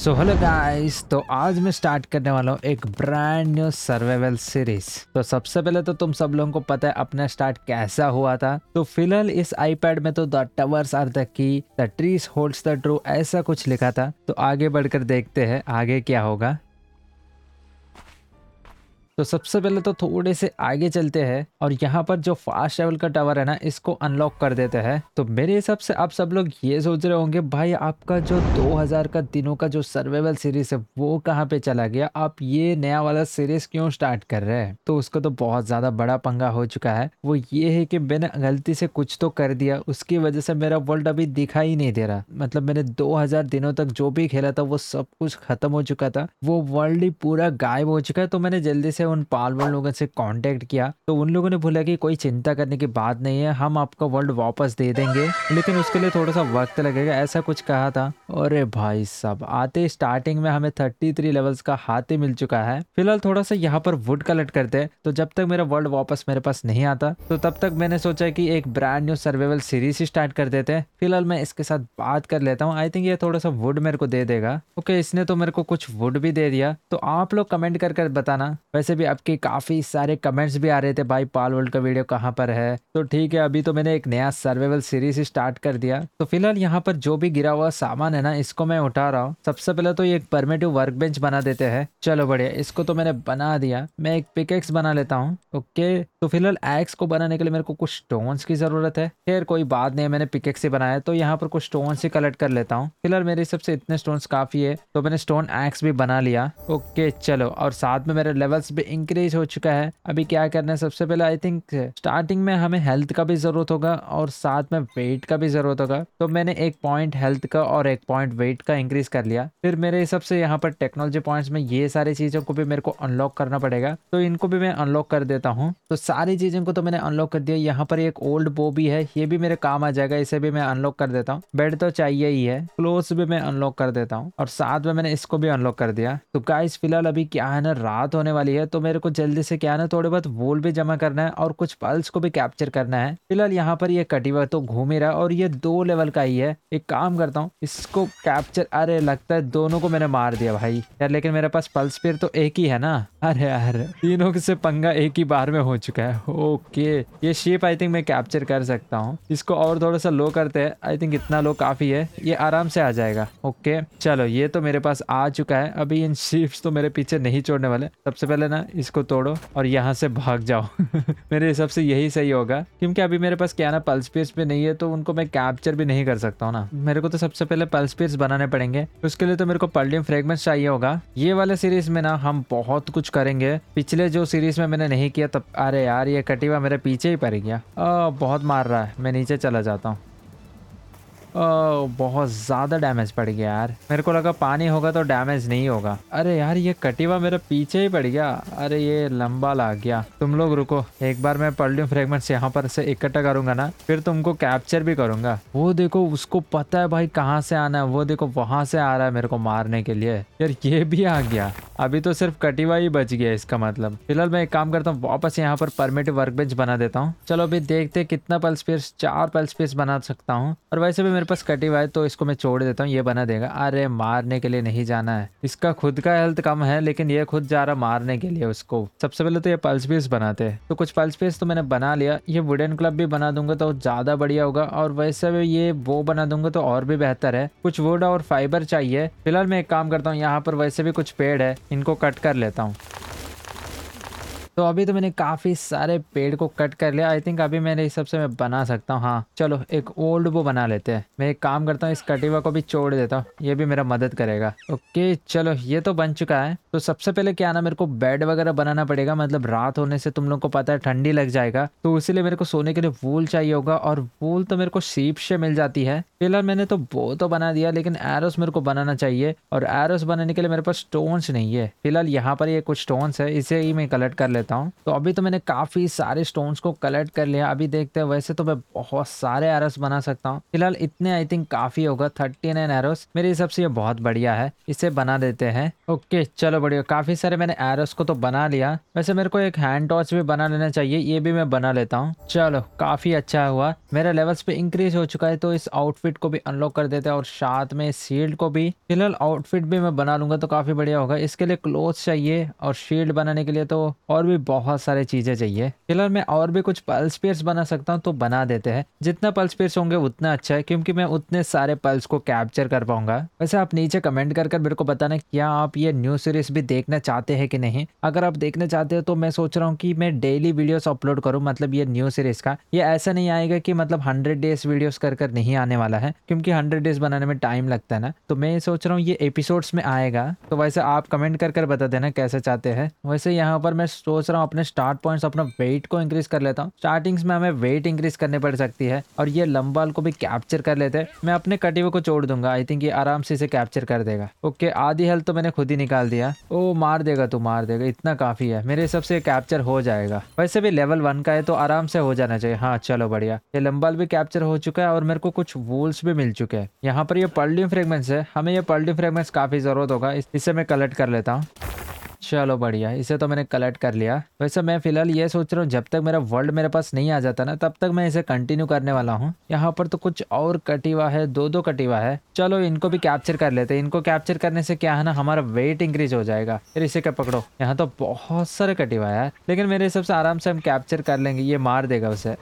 so hello guys तो आज मैं स्टार्ट करने वाला हूँ एक ब्रांड न्यू सर्वाइवल सीरीज तो सबसे पहले तो तुम सब लोगों को पता है अपना स्टार्ट कैसा हुआ था तो फिलहाल इस आईपैड में तो the towers are the key the trees holds the true ऐसा कुछ लिखा था तो आगे बढ़कर देखते हैं आगे क्या होगा तो सबसे पहले तो थोड़े से आगे चलते हैं और यहाँ पर जो फास्ट ट्रेवल का टावर है ना इसको अनलॉक कर देते हैं तो मेरे हिसाब से आप सब लोग ये सोच रहे होंगे भाई आपका जो 2000 का दिनों का जो सर्वेबल सीरीज है वो कहाँ पे चला गया आप ये नया वाला सीरीज क्यों स्टार्ट कर रहे हैं तो उसका तो बहुत ज्यादा बड़ा पंगा हो चुका है वो ये है की मैंने गलती से कुछ तो कर दिया उसकी वजह से मेरा वर्ल्ड अभी दिखा ही नहीं दे रहा मतलब मैंने दो दिनों तक जो भी खेला था वो सब कुछ खत्म हो चुका था वो वर्ल्ड ही पूरा गायब हो चुका है तो मैंने जल्दी से उन पाल वाल लोगों से कांटेक्ट किया तो उन लोगों ने बोला कि कोई चिंता करने की बात नहीं है हम आपका वर्ल्ड वापस दे देंगे लेकिन उसके लिए थोड़ा सा वक्त लगेगा ऐसा कुछ कहा था और भाई साहब आते स्टार्टिंग में हमें थर्टी थ्री लेवल्स का हाथी मिल चुका है फिलहाल थोड़ा सा यहाँ पर वुड कलेक्ट करते हैं तो जब तक मेरा वर्ल्ड वापस मेरे पास नहीं आता तो तब तक मैंने सोचा कि एक brand new survival series start कर देते हैं फिलहाल मैं इसके साथ बात कर लेता हूँ आई थिंक ये थोड़ा सा वुड मेरे को दे देगा ओके इसने तो मेरे को कुछ वुड भी दे दिया तो आप लोग कमेंट कर कर बताना वैसे भी आपके काफ़ी सारे कमेंट्स भी आ रहे थे भाई पाल वर्ल्ड का वीडियो कहाँ पर है तो ठीक है अभी तो मैंने एक नया सर्वेबल सीरीज स्टार्ट कर दिया तो फिलहाल यहाँ पर जो भी गिरा हुआ सामान है ना इसको मैं उठा रहा हूँ सबसे पहले तो ये एक परमेटिव वर्क बेंच बना देते हैं चलो बढ़िया इसको तो मैंने बना दिया मैं एक पिकेक्स बना लेता हूँ ओके तो फिलहाल एक्स को बनाने के लिए मेरे को कुछ स्टोन्स की ज़रूरत है फिर कोई बात नहीं मैंने पिकेक्स ही बनाया तो यहाँ पर कुछ स्टोन्स ही कलेक्ट कर लेता हूँ फिलहाल मेरे हिसाब से इतने स्टोन्स काफ़ी है तो मैंने स्टोन एक्स भी बना लिया ओके चलो और साथ में मेरे लेवल्स पे इंक्रीज हो चुका है अभी क्या करना है सबसे पहले आई थिंक स्टार्टिंग में हमें हेल्थ का भी ज़रूरत होगा और साथ में वेट का भी ज़रूरत होगा तो मैंने एक पॉइंट हेल्थ का और एक पॉइंट वेट का इंक्रीज कर लिया फिर मेरे हिसाब से यहाँ पर टेक्नोलॉजी पॉइंट्स में ये सारी चीज़ों को भी मेरे को अनलॉक करना पड़ेगा तो इनको भी मैं अनलॉक कर देता हूँ तो सारी चीज़ों को तो मैंने अनलॉक कर दिया यहाँ पर एक ओल्ड बो भी है ये भी मेरे काम आ जाएगा इसे भी मैं अनलॉक कर देता हूँ बेड तो चाहिए ही है क्लोथ भी मैं अनलॉक कर देता हूँ और साथ में मैंने इसको भी अनलॉक कर दिया तो गाइस फिलहाल अभी क्या है ना रात होने वाली है तो मेरे को जल्दी से क्या ना थोड़े बहुत वोल भी जमा करना है और कुछ पल्स को भी कैप्चर करना है फिलहाल यहाँ पर ये कटिवा तो घूम ही रहा और ये दो लेवल का ही है एक काम करता हूँ इसको कैप्चर अरे लगता है दोनों को मैंने मार दिया भाई यार लेकिन मेरे पास पल्स पेयर तो एक ही है ना अरे यार तीनों से पंगा एक ही बार में हो चुका है ओके ये शेप आई थिंक मैं कैप्चर कर सकता हूँ इसको और थोड़ा सा लो करते हैं आई थिंक इतना लो काफी है ये आराम से आ जाएगा ओके चलो ये तो मेरे पास आ चुका है अभी इन शेप्स तो मेरे पीछे नहीं छोड़ने वाले सबसे पहले ना ना इसको तोड़ो और यहाँ से भाग जाओ मेरे हिसाब से यही सही होगा क्योंकि अभी मेरे पास क्या ना पल्स पीस भी नहीं है तो उनको मैं कैप्चर भी नहीं कर सकता हूँ ना मेरे को तो सबसे पहले पल्स पीस बनाने पड़ेंगे उसके लिए तो मेरे को पल्डियम फ्रेगमेंट चाहिए होगा ये वाले सीरीज में ना हम बहुत कुछ करेंगे पिछले जो सीरीज में मैंने नहीं किया तब अरे यार ये कटिवा मेरे पीछे ही पड़ गया बहुत मार रहा है मैं नीचे चला जाता हूँ बहुत ज़्यादा डैमेज पड़ गया यार मेरे को लगा पानी होगा तो डैमेज नहीं होगा अरे यार ये कटिवा मेरा पीछे ही पड़ गया अरे ये लंबा ला गया तुम लोग रुको एक बार मैं लू फ्रेगमेंट यहाँ पर से इकट्ठा करूंगा ना फिर तुमको कैप्चर भी करूंगा वो देखो उसको पता है भाई कहाँ से आना है वो देखो वहां से आ रहा है मेरे को मारने के लिए यार ये भी आ गया अभी तो सिर्फ कटिवा ही बच गया इसका मतलब फिलहाल मैं एक काम करता हूँ वापस यहाँ पर परमिट वर्क बेंच बना देता हूँ चलो अभी देखते कितना पल्स पीस चार पल्स पीस बना सकता हूँ और वैसे भी मेरे पास कटी हुआ है तो इसको मैं छोड़ देता हूँ ये बना देगा अरे मारने के लिए नहीं जाना है इसका खुद का हेल्थ कम है लेकिन ये खुद जा रहा मारने के लिए उसको सबसे पहले तो ये पल्स पीस बनाते हैं तो कुछ पल्स पीस तो मैंने बना लिया ये वुडन क्लब भी बना दूंगा तो ज़्यादा बढ़िया होगा और वैसे भी ये वो बना दूंगा तो और भी बेहतर है कुछ वुड और फाइबर चाहिए फिलहाल मैं एक काम करता हूँ यहाँ पर वैसे भी कुछ पेड़ है इनको कट कर लेता हूँ तो अभी तो मैंने काफी सारे पेड़ को कट कर लिया आई थिंक अभी मेरे हिसाब से मैं बना सकता हूँ हाँ चलो एक ओल्ड वो बना लेते हैं मैं एक काम करता हूँ इस कटिवा को भी छोड़ देता हूँ ये भी मेरा मदद करेगा ओके चलो ये तो बन चुका है तो सबसे पहले क्या ना मेरे को बेड वगैरह बनाना पड़ेगा मतलब रात होने से तुम लोग को पता है ठंडी लग जाएगा तो इसीलिए मेरे को सोने के लिए वूल चाहिए होगा और वूल तो मेरे को सीप से मिल जाती है फिलहाल मैंने तो वो तो बना दिया लेकिन एरोस मेरे को बनाना चाहिए और एरोस बनाने के लिए मेरे पास स्टोन्स नहीं है फिलहाल यहाँ पर ये कुछ स्टोन्स है इसे ही मैं कलेक्ट कर लेता लेता हूँ तो अभी तो मैंने काफ़ी सारे स्टोन्स को कलेक्ट कर लिया अभी देखते हैं वैसे तो मैं बहुत सारे एरोस बना सकता हूँ फिलहाल इतने आई थिंक काफ़ी होगा थर्टी नाइन एरोस मेरे हिसाब से ये बहुत बढ़िया है इसे बना देते हैं ओके चलो बढ़िया काफ़ी सारे मैंने एरोस को तो बना लिया वैसे मेरे को एक हैंड टॉर्च भी बना लेना चाहिए ये भी मैं बना लेता हूँ चलो काफ़ी अच्छा हुआ मेरा लेवल्स पे इंक्रीज हो चुका है तो इस आउटफिट को भी अनलॉक कर देते हैं और साथ में शील्ड को भी फिलहाल आउटफिट भी मैं बना लूंगा तो काफ़ी बढ़िया होगा इसके लिए क्लोथ चाहिए और शील्ड बनाने के लिए तो और भी बहुत सारे चीजें चाहिए फिलहाल मैं और भी कुछ पल्स पेयर्स बना सकता हूँ तो बना देते हैं जितना पल्स पेयर्स होंगे उतना अच्छा है क्योंकि मैं उतने सारे पल्स को कैप्चर कर पाऊंगा वैसे आप नीचे कमेंट कर मेरे को बताना क्या आप ये न्यू सीरीज भी देखना चाहते है कि नहीं अगर आप देखना चाहते हो तो मैं सोच रहा हूँ की मैं डेली वीडियोस अपलोड करूँ मतलब ये न्यू सीरीज का ये ऐसा नहीं आएगा की मतलब हंड्रेड डेज वीडियोस कर कर नहीं आने वाला है क्योंकि हंड्रेड डेज बनाने में टाइम लगता है ना तो मैं सोच रहा हूँ ये एपिसोड्स में आएगा तो वैसे आप कमेंट कर कर बता देना कैसे चाहते हैं वैसे यहाँ पर मैं सोच सोच रहा हूँ अपने स्टार्ट पॉइंट्स अपना वेट को इंक्रीज कर लेता हूँ स्टार्टिंग्स में हमें वेट इंक्रीज करने पड़ सकती है और ये लंबाल को भी कैप्चर कर लेते हैं मैं अपने कटिवे को छोड़ दूंगा आई थिंक ये आराम से इसे कैप्चर कर देगा ओके आधी हेल्थ तो मैंने खुद ही निकाल दिया ओ मार देगा तू मार देगा इतना काफी है मेरे हिसाब से कैप्चर हो जाएगा वैसे भी लेवल वन का है तो आराम से हो जाना चाहिए हाँ चलो बढ़िया ये लंबाल भी कैप्चर हो चुका है और मेरे को कुछ वूल्स भी मिल चुके हैं यहाँ पर ये पल्डिंग फ्रेगमेंट्स है हमें ये पल्डिंग फ्रेगमेंट्स काफी जरूरत होगा इससे मैं कलेक्ट कर लेता हूँ चलो बढ़िया इसे तो मैंने कलेक्ट कर लिया वैसे मैं फिलहाल ये सोच रहा हूँ जब तक मेरा वर्ल्ड मेरे पास नहीं आ जाता ना तब तक मैं इसे कंटिन्यू करने वाला हूँ यहाँ पर तो कुछ और कटिवा है दो दो कटिवा है चलो इनको भी कैप्चर कर लेते हैं इनको कैप्चर करने से क्या है ना हमारा वेट इंक्रीज हो जाएगा फिर इसे क्या पकड़ो यहाँ तो बहुत सारे कटिवा है लेकिन मेरे हिसाब से आराम से हम कैप्चर कर लेंगे ये मार देगा उसे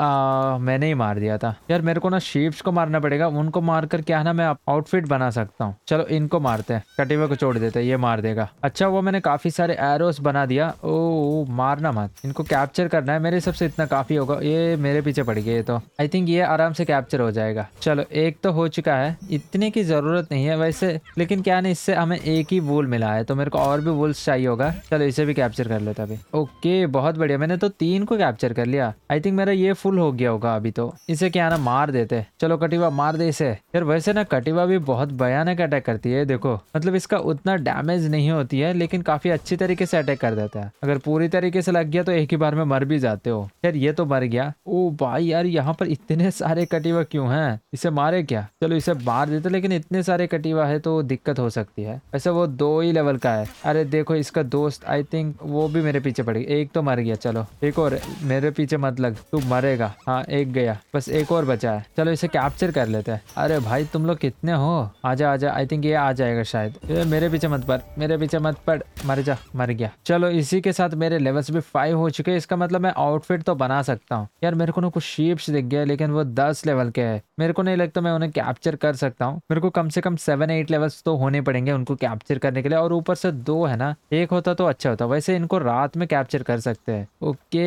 आ, मैंने ही मार दिया था यार मेरे को ना शीप्स को मारना पड़ेगा उनको मार कर क्या ना मैं आउटफिट बना सकता हूँ चलो इनको मारते हैं कटिवे को छोड़ देते हैं ये मार देगा अच्छा वो मैंने काफी सारे एरोस बना दिया ओ, ओ मारना मत इनको कैप्चर करना है मेरे हिसाब से इतना काफी होगा ये मेरे पीछे पड़ गए तो आई थिंक ये आराम से कैप्चर हो जाएगा चलो एक तो हो चुका है इतने की जरूरत नहीं है वैसे लेकिन क्या ना इससे हमें एक ही वूल मिला है तो मेरे को और भी वूल्स चाहिए होगा चलो इसे भी कैप्चर कर लेता अभी ओके बहुत बढ़िया मैंने तो तीन को कैप्चर कर लिया आई थिंक मेरा ये फूल फुल हो गया होगा अभी तो इसे क्या ना मार देते चलो कटिवा मार दे इसे यार वैसे ना कटिवा भी बहुत भयानक अटैक करती है देखो मतलब इसका उतना डैमेज नहीं होती है लेकिन काफी अच्छी तरीके से अटैक कर देता है अगर पूरी तरीके से लग गया तो एक ही बार में मर भी जाते हो यार ये तो मर गया ओ भाई यार यहाँ पर इतने सारे कटिवा क्यों है इसे मारे क्या चलो इसे मार देते लेकिन इतने सारे कटिवा है तो दिक्कत हो सकती है वैसे वो दो ही लेवल का है अरे देखो इसका दोस्त आई थिंक वो भी मेरे पीछे पड़ गया एक तो मर गया चलो एक और मेरे पीछे मत लग तू मरेगा जाएगा हाँ एक गया बस एक और बचा है चलो इसे कैप्चर कर लेते हैं अरे भाई तुम लोग कितने हो आजा आजा आई थिंक ये आ जाएगा शायद मेरे पीछे मत पड़ मेरे पीछे मत पड़ मर जा मर गया चलो इसी के साथ मेरे लेवल्स भी फाइव हो चुके इसका मतलब मैं आउटफिट तो बना सकता हूँ यार मेरे को ना कुछ शीप्स दिख गया लेकिन वो दस लेवल के है मेरे को नहीं लगता मैं उन्हें कैप्चर कर सकता हूँ मेरे को कम से कम सेवन एट लेवल्स तो होने पड़ेंगे उनको कैप्चर करने के लिए और ऊपर से दो है ना एक होता तो अच्छा होता वैसे इनको रात में कैप्चर कर सकते हैं ओके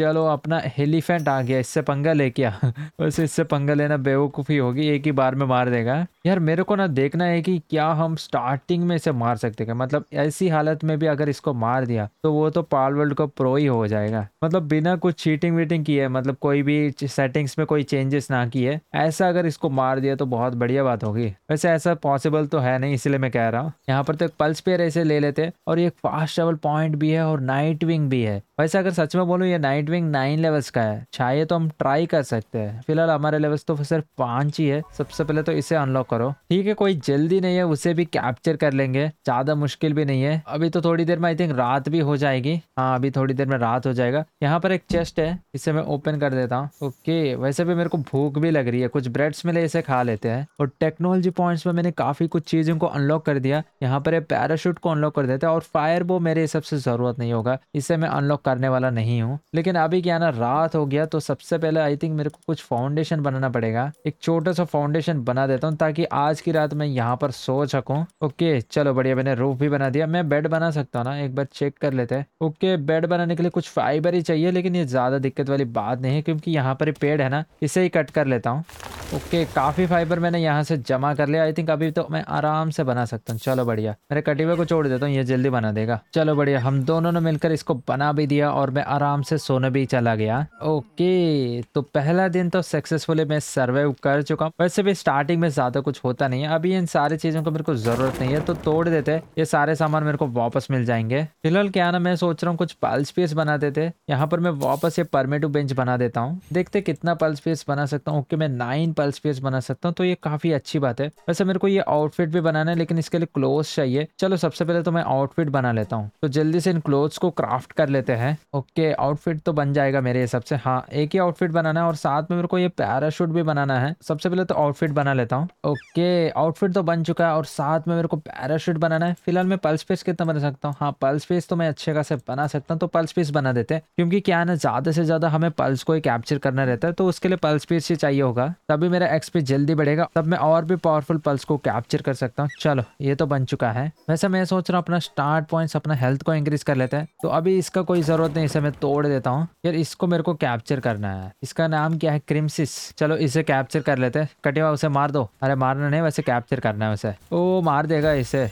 चलो अपना एलिफेंट आ गया इससे पंगा ले क्या बस इससे पंगा लेना बेवकूफ़ी होगी एक ही बार में मार देगा यार मेरे को ना देखना है कि क्या हम स्टार्टिंग में इसे मार सकते हैं मतलब ऐसी हालत में भी अगर इसको मार दिया तो वो तो पाल वर्ल्ड को प्रो ही हो जाएगा मतलब बिना कुछ चीटिंग वीटिंग किए मतलब कोई भी सेटिंग्स में कोई चेंजेस ना किए ऐसा अगर इसको मार दिया तो बहुत बढ़िया बात होगी वैसे ऐसा पॉसिबल तो है नहीं इसलिए मैं कह रहा हूँ यहाँ पर तो एक पल्स पेयर ऐसे ले लेते और एक फास्ट ट्रेवल पॉइंट भी है और नाइट विंग भी है वैसे अगर सच में बोलूँ ये नाइट विंग नाइन लेवल्स का है चाहिए तो हम ट्राई कर सकते हैं फिलहाल हमारे लेवल्स तो सिर्फ पांच ही है सबसे पहले तो इसे अनलॉक करो ठीक है कोई जल्दी नहीं है उसे भी कैप्चर कर लेंगे ज़्यादा मुश्किल भी नहीं है अभी तो थोड़ी देर में आई थिंक रात भी हो जाएगी हाँ अभी थोड़ी देर में रात हो जाएगा यहाँ पर एक चेस्ट है इसे मैं ओपन कर देता हूँ ओके वैसे भी मेरे को भूख भी लग रही है कुछ ब्रेड्स मिले इसे खा लेते हैं और टेक्नोलॉजी पॉइंट्स में मैंने काफ़ी कुछ चीज़ों को अनलॉक कर दिया यहाँ पर पैराशूट को अनलॉक कर देते हैं और फायर वो मेरे हिसाब से ज़रूरत नहीं होगा इसे मैं अनलॉक करने वाला नहीं हूँ लेकिन अभी क्या ना रात हो गया तो तो सबसे पहले आई थिंक मेरे को कुछ फाउंडेशन बनाना पड़ेगा एक छोटा सा फाउंडेशन बना देता हूँ ताकि आज की रात मैं यहाँ पर सो सकूँ ओके चलो बढ़िया मैंने रूफ भी बना दिया मैं बेड बना सकता हूँ ना एक बार चेक कर लेते हैं ओके बेड बनाने के लिए कुछ फाइबर ही चाहिए लेकिन ये ज़्यादा दिक्कत वाली बात नहीं है क्योंकि यहाँ पर पेड़ है ना इसे ही कट कर लेता हूँ ओके okay, काफ़ी फाइबर मैंने यहाँ से जमा कर लिया आई थिंक अभी तो मैं आराम से बना सकता हूँ चलो बढ़िया मेरे कटिवे को छोड़ देता हूँ ये जल्दी बना देगा चलो बढ़िया हम दोनों ने मिलकर इसको बना भी दिया और मैं आराम से सोने भी चला गया ओके ओके तो पहला दिन तो सक्सेसफुली मैं सर्वाइव कर चुका हूँ वैसे भी स्टार्टिंग में ज्यादा कुछ होता नहीं है अभी इन सारी चीजों को मेरे को जरूरत नहीं है तो तोड़ देते ये सारे सामान मेरे को वापस मिल जाएंगे फिलहाल क्या ना मैं सोच रहा हूँ कुछ पल्स पीस बना देते यहाँ पर मैं वापस ये परमेटिव बेंच बना देता हूँ देखते कितना पल्स पीस बना सकता हूँ ओके मैं नाइन पल्स पीस बना सकता हूँ तो ये काफी अच्छी बात है वैसे मेरे को ये आउटफिट भी बनाना है लेकिन इसके लिए क्लोथ चाहिए चलो सबसे पहले तो मैं आउटफिट बना लेता हूँ तो जल्दी से इन क्लोथ्स को क्राफ्ट कर लेते हैं ओके आउटफिट तो बन जाएगा मेरे हिसाब से हाँ एक ही आउटफिट बनाना है और साथ में मेरे को ये पैराशूट भी बनाना है सबसे पहले तो आउटफिट बना लेता हूँ ओके आउटफिट तो बन चुका है और साथ में मेरे को पैराशूट बनाना है फिलहाल मैं पल्स पेस कितना बना सकता हूँ हाँ पल्स पेस तो मैं अच्छे खासे बना सकता हूँ तो पल्स पेस बना देते हैं क्योंकि क्या ना ज़्यादा से ज़्यादा हमें पल्स को कैप्चर करना रहता है तो उसके लिए पल्स पेस ही चाहिए होगा तभी मेरा एक्सपी जल्दी बढ़ेगा तब मैं और भी पावरफुल पल्स को कैप्चर कर सकता हूँ चलो ये तो बन चुका है वैसे मैं सोच रहा हूँ अपना स्टार्ट पॉइंट अपना हेल्थ को इंक्रीज कर लेते हैं तो अभी इसका कोई ज़रूरत नहीं इसे मैं तोड़ देता हूँ यार इसको मेरे को कैप्चर करना है इसका नाम क्या है क्रिमसिस चलो इसे कैप्चर कर लेते हैं कटिवा उसे मार दो अरे मारना नहीं वैसे कैप्चर करना है उसे ओ मार देगा इसे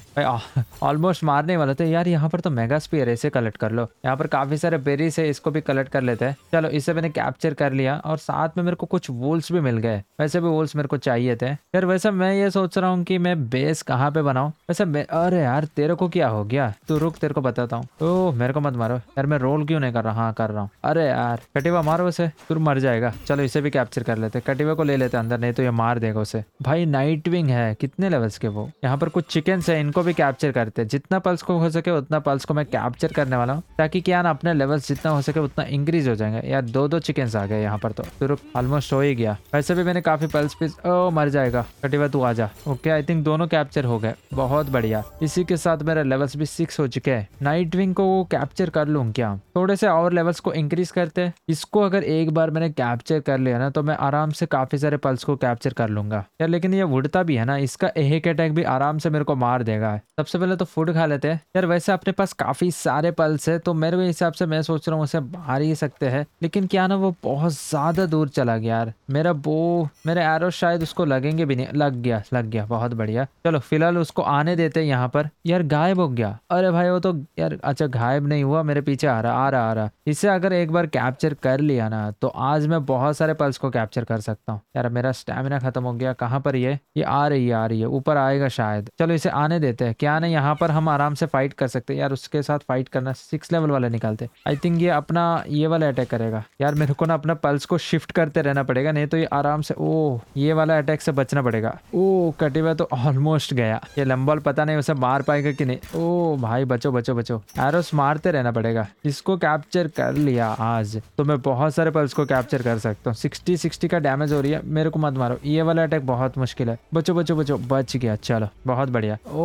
ऑलमोस्ट मारने वाला था यार यहाँ पर तो मेगा स्पीयर है इसे कलेक्ट कर लो यहाँ पर काफी सारे बेरीज है इसको भी कलेक्ट कर लेते हैं चलो इसे मैंने कैप्चर कर लिया और साथ में मेरे को कुछ वोल्स भी मिल गए वैसे भी वोल्स मेरे को चाहिए थे यार वैसे मैं ये सोच रहा हूँ की मैं बेस कहाँ पे बनाऊ वैसे अरे यार तेरे को क्या हो गया तू रुक तेरे को बताता हूँ ओह मेरे को मत मारो यार मैं रोल क्यों नहीं कर रहा हाँ कर रहा हूँ अरे यार कटिवा मारो उसे उसे फिर मर जाएगा चलो इसे भी कैप्चर कर लेते कटिवे को ले लेते अंदर नहीं तो ये मार देगा उसे भाई नाइट विंग है कितने लेवल्स के वो यहाँ पर कुछ चिकन है इनको भी कैप्चर करते हैं जितना पल्स को हो सके उतना पल्स को मैं कैप्चर करने वाला हूँ ताकि क्या ना अपने लेवल्स जितना हो सके उतना इंक्रीज हो जाएंगे यार दो दो चिकन आ गए यहाँ पर तो फिर ऑलमोस्ट हो ही गया वैसे भी मैंने काफी पल्स पीस ओ मर जाएगा कटिवा तू आ जा ओके आई थिंक दोनों कैप्चर हो गए बहुत बढ़िया इसी के साथ मेरा लेवल्स भी सिक्स हो चुके हैं नाइट विंग को कैप्चर कर लू क्या थोड़े से और लेवल्स को इंक्रीज करते इसको अगर एक बार मैंने कैप्चर कर लिया ना तो मैं आराम से काफ़ी सारे पल्स को कैप्चर कर लूंगा यार लेकिन ये उड़ता भी है ना इसका एक अटैक भी आराम से मेरे को मार देगा सबसे पहले तो फूड खा लेते हैं यार वैसे अपने पास काफ़ी सारे पल्स है तो मेरे हिसाब से मैं सोच रहा हूँ उसे मार ही सकते हैं लेकिन क्या ना वो बहुत ज़्यादा दूर चला गया यार मेरा बो मेरे एरो शायद उसको लगेंगे भी नहीं लग गया लग गया बहुत बढ़िया चलो फिलहाल उसको आने देते हैं यहाँ पर यार गायब हो गया अरे भाई वो तो यार अच्छा गायब नहीं हुआ मेरे पीछे आ रहा आ रहा आ रहा इसे अगर एक बार कैप्चर कर लिया ना तो आज मैं बहुत सारे पल्स को कैप्चर कर सकता हूँ यार मेरा स्टेमिना खत्म हो गया कहाँ पर ये ये आ रही है आ रही है ऊपर आएगा शायद चलो इसे आने देते हैं क्या नहीं यहाँ पर हम आराम से फाइट कर सकते हैं यार उसके साथ फाइट करना सिक्स लेवल वाले निकालते आई थिंक ये अपना ये वाला अटैक करेगा यार मेरे को ना अपना पल्स को शिफ्ट करते रहना पड़ेगा नहीं तो ये आराम से ओ ये वाला अटैक से बचना पड़ेगा ओ कटिवा तो ऑलमोस्ट गया ये लंबा पता नहीं उसे मार पाएगा कि नहीं ओ भाई बचो बचो बचो एरोस मारते रहना पड़ेगा इसको कैप्चर कर लिया आज तो मैं बहुत सारे पल्स को कैप्चर कर सकता हूँ सिक्सटी सिक्सटी का डैमेज हो रही है मेरे को मत मारो ये वाला अटैक बहुत मुश्किल है बचो बचो बचो बच गया चलो बहुत बढ़िया ओ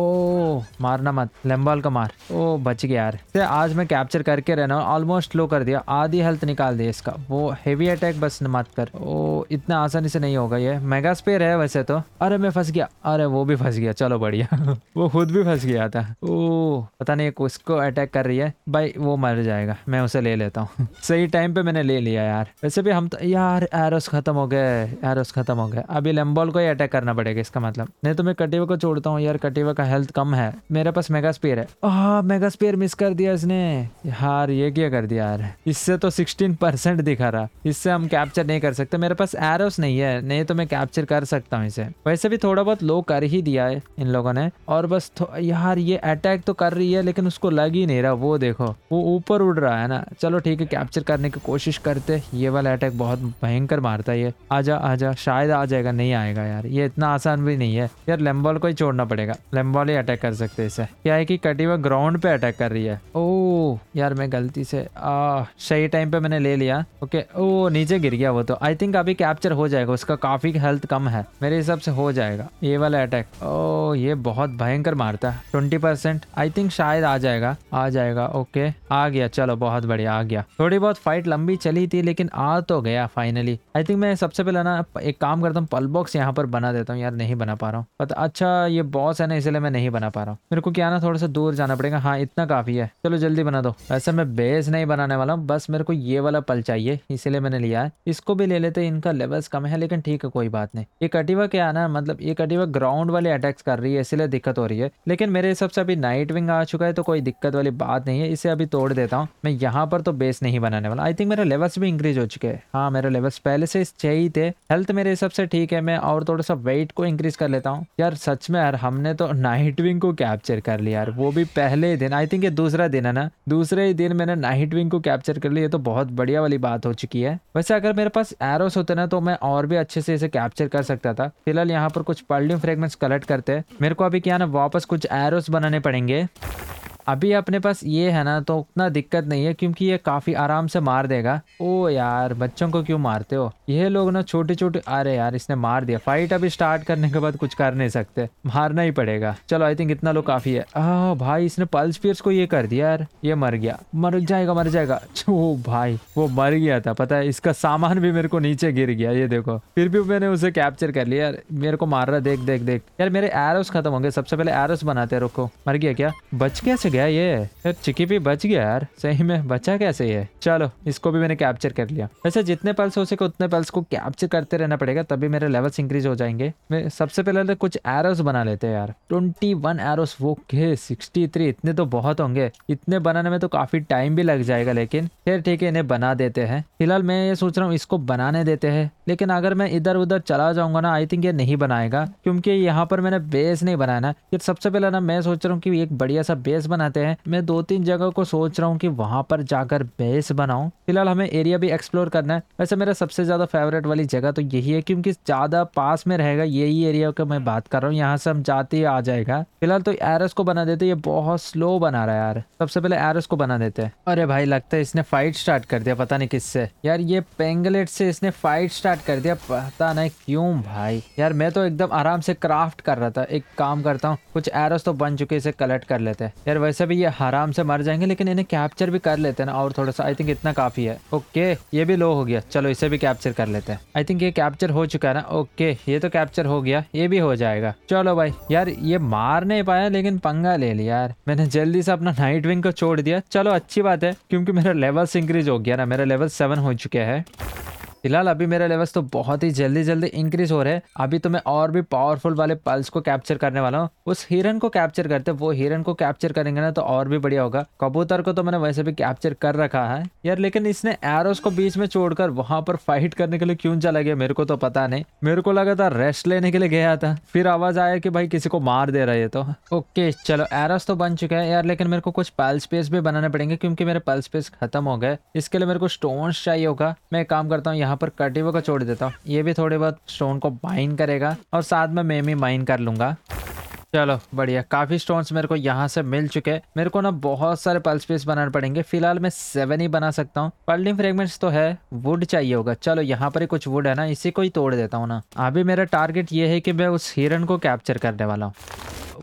मारना मत लम्बाल का मार ओ बच गया यार से आज मैं कैप्चर करके रहना हूँ ऑलमोस्ट लो कर दिया आधी हेल्थ निकाल दिया इसका वो हेवी अटैक बस मत कर ओ इतना आसानी से नहीं होगा ये मेगा स्पेयर है वैसे तो अरे मैं फंस गया अरे वो भी फंस गया चलो बढ़िया वो खुद भी फंस गया था ओ पता नहीं उसको अटैक कर रही है भाई वो मर जाएगा मैं उसे ले लेता हूँ सही टाइम पे मैंने ले लिया यार वैसे भी हम तो यार एरोस खत्म हो गए एरोस खत्म हो गए अभी लेम्बॉल को ही अटैक करना पड़ेगा इसका मतलब नहीं तो मैं कटिवा को छोड़ता हूँ यार कटिवा का हेल्थ कम है मेरे पास मेगा स्पेयर है हाँ मेगा स्पेयर मिस कर दिया इसने यार ये क्या कर दिया यार इससे तो सिक्सटीन परसेंट दिखा रहा इससे हम कैप्चर नहीं कर सकते मेरे पास एरोस नहीं है नहीं तो मैं कैप्चर कर सकता हूँ इसे वैसे भी थोड़ा बहुत लो कर ही दिया है इन लोगों ने और बस यार ये अटैक तो कर रही है लेकिन उसको लग ही नहीं रहा वो देखो वो ऊपर उड़ रहा है ना चलो ठीक है कैप्चर करने की कोशिश करते ये वाला अटैक बहुत भयंकर मारता है ये आजा आजा शायद आ जाएगा नहीं आएगा यार ये इतना आसान भी नहीं है यार लेम्बॉल को ही छोड़ना पड़ेगा लेम्बॉल ही अटैक कर सकते इसे क्या है कि कटी हुआ ग्राउंड पे अटैक कर रही है ओ यार मैं गलती से आ, सही टाइम पे मैंने ले लिया ओके ओ नीचे गिर गया वो तो आई थिंक अभी कैप्चर हो जाएगा उसका काफी हेल्थ कम है मेरे हिसाब से हो जाएगा ये वाला अटैक ओ ये बहुत भयंकर मारता है ट्वेंटी परसेंट आई थिंक शायद आ जाएगा आ जाएगा ओके आ गया चलो बहुत बढ़िया आ गया थोड़ी बहुत फाइट लंबी चली थी लेकिन आ तो गया फाइनली आई थिंक मैं सबसे पहले ना एक काम करता हूँ पल बॉक्स यहाँ पर बना देता हूँ यार नहीं बना पा रहा हूँ पता अच्छा ये बॉस है ना इसलिए मैं नहीं बना पा रहा हूँ मेरे को क्या ना थोड़ा सा दूर जाना पड़ेगा हाँ इतना काफ़ी है चलो जल्दी बना दो वैसे मैं बेस नहीं बनाने वाला हूँ बस मेरे को ये वाला पल चाहिए इसीलिए मैंने लिया है इसको भी ले लेते इनका लेवल्स कम है लेकिन ठीक है कोई बात नहीं ये कटिवा क्या है ना मतलब ये कटिवा ग्राउंड वाले अटैक्स कर रही है इसलिए दिक्कत हो रही है लेकिन मेरे हिसाब से अभी नाइट विंग आ चुका है तो कोई दिक्कत वाली बात नहीं है इसे अभी तोड़ देता हूँ मैं यहाँ पर तो बेस नहीं बनाने वाला आई थिंक मेरा लेवल्स भी इंक्रीज हो चुके हैं हाँ मेरे लेवल्स पहले से छह ही थे हेल्थ मेरे हिसाब से ठीक है मैं और थोड़ा सा वेट को इंक्रीज कर लेता हूँ यार सच में यार हमने तो नाइट विंग को कैप्चर कर लिया यार वो भी पहले ही दिन आई थिंक ये दूसरा दिन है ना दूसरे ही दिन मैंने नाइट विंग को कैप्चर कर लिया तो बहुत बढ़िया वाली बात हो चुकी है वैसे अगर मेरे पास एरोस होते ना तो मैं और भी अच्छे से इसे कैप्चर कर सकता था फिलहाल यहाँ पर कुछ पर्ल्यूम फ्रेगमेंट्स कलेक्ट करते हैं मेरे को अभी क्या ना वापस कुछ एरोस बनाने पड़ेंगे अभी अपने पास ये है ना तो उतना दिक्कत नहीं है क्योंकि ये काफ़ी आराम से मार देगा ओ यार बच्चों को क्यों मारते हो ये लोग ना छोटे छोटे अरे यार इसने मार दिया फाइट अभी स्टार्ट करने के बाद कुछ कर नहीं सकते मारना ही पड़ेगा चलो आई थिंक इतना लोग काफ़ी है आ, भाई इसने पल्स पियर्स को ये कर दिया यार ये मर गया मर जाएगा मर जाएगा ओ भाई वो मर गया था पता है इसका सामान भी मेरे को नीचे गिर गया ये देखो फिर भी मैंने उसे कैप्चर कर लिया यार मेरे को मार रहा देख देख देख यार मेरे एरोस खत्म होंगे सबसे पहले एरोस बनाते रुको मर गया क्या बच कैसे गया गया ये चिकी भी बच गया यार सही में बचा कैसे ये चलो इसको भी मैंने कैप्चर कर लिया वैसे जितने पल्स हो सके उतने पल्स को कैप्चर करते रहना पड़ेगा तभी मेरे लेवल्स इंक्रीज हो जाएंगे मैं सबसे पहले तो कुछ एरोस बना लेते हैं यार ट्वेंटी वन एरोस वो के सिक्सटी थ्री इतने तो बहुत होंगे इतने बनाने में तो काफी टाइम भी लग जाएगा लेकिन फिर ठीक है इन्हें बना देते हैं फिलहाल मैं ये सोच रहा हूँ इसको बनाने देते हैं लेकिन अगर मैं इधर उधर चला जाऊंगा ना आई थिंक ये नहीं बनाएगा क्योंकि यहाँ पर मैंने बेस नहीं बनाया ना सबसे पहले ना मैं सोच रहा हूँ कि एक बढ़िया सा बेस बना बनाते हैं मैं दो तीन जगह को सोच रहा हूँ कि वहां पर जाकर बेस बनाऊँ फिलहाल हमें एरिया भी एक्सप्लोर करना है वैसे मेरा सबसे ज़्यादा फेवरेट वाली जगह तो यही है क्योंकि ज़्यादा पास में रहेगा यही एरिया का मैं बात कर रहा हूँ यहाँ से हम जाते ही आ जाएगा फिलहाल तो एरस को बना देते ये बहुत स्लो बना रहा है यार सबसे पहले एरस को बना देते हैं अरे भाई लगता है इसने फाइट स्टार्ट कर दिया पता नहीं किससे यार ये पेंगलेट से इसने फाइट स्टार्ट कर दिया पता नहीं क्यों भाई यार मैं तो एकदम आराम से क्राफ्ट कर रहा था एक काम करता हूँ कुछ एरस तो बन चुके इसे कलेक्ट कर लेते हैं यार वैसे भी ये आराम से मर जाएंगे लेकिन इन्हें कैप्चर भी कर लेते हैं ना और थोड़ा सा आई थिंक इतना काफ़ी है ओके ये भी लो हो गया चलो इसे भी कैप्चर कर लेते हैं आई थिंक ये कैप्चर हो चुका है ना ओके ये तो कैप्चर हो गया ये भी हो जाएगा चलो भाई यार ये मार नहीं पाया लेकिन पंगा ले लिया यार मैंने जल्दी से अपना नाइट विंग को छोड़ दिया चलो अच्छी बात है क्योंकि मेरा लेवल्स इंक्रीज हो गया ना मेरा लेवल सेवन हो चुके हैं फिलहाल अभी मेरे लेवल्स तो बहुत ही जल्दी जल्दी इंक्रीज हो रहे हैं अभी तो मैं और भी पावरफुल वाले पल्स को कैप्चर करने वाला हूँ उस हिरन को कैप्चर करते वो हिरन को कैप्चर करेंगे ना तो और भी बढ़िया होगा कबूतर को तो मैंने वैसे भी कैप्चर कर रखा है यार लेकिन इसने एरोस को बीच में छोड़कर वहां पर फाइट करने के लिए क्यों चला गया मेरे को तो पता नहीं मेरे को लगा था रेस्ट लेने के लिए गया था फिर आवाज आया कि भाई किसी को मार दे रहा है तो ओके चलो एरोस तो बन चुका है यार लेकिन मेरे को कुछ पल स्पेस भी बनाने पड़ेंगे क्योंकि मेरे पल स्पेस खत्म हो गए इसके लिए मेरे को स्टोन चाहिए होगा मैं काम करता हूँ यहाँ पर कटिवे को छोड़ देता हूँ ये भी थोड़े बहुत स्टोन को माइन करेगा और साथ में मैं भी माइन कर लूंगा चलो बढ़िया काफी स्टोन्स मेरे को यहाँ से मिल चुके हैं मेरे को ना बहुत सारे पल्स पीस बनाने पड़ेंगे फिलहाल मैं सेवन ही बना सकता हूँ पल्डिंग फ्रेगमेंट्स तो है वुड चाहिए होगा चलो यहाँ पर ही कुछ वुड है ना इसी को ही तोड़ देता हूँ ना अभी मेरा टारगेट ये है कि मैं उस हिरन को कैप्चर करने वाला हूँ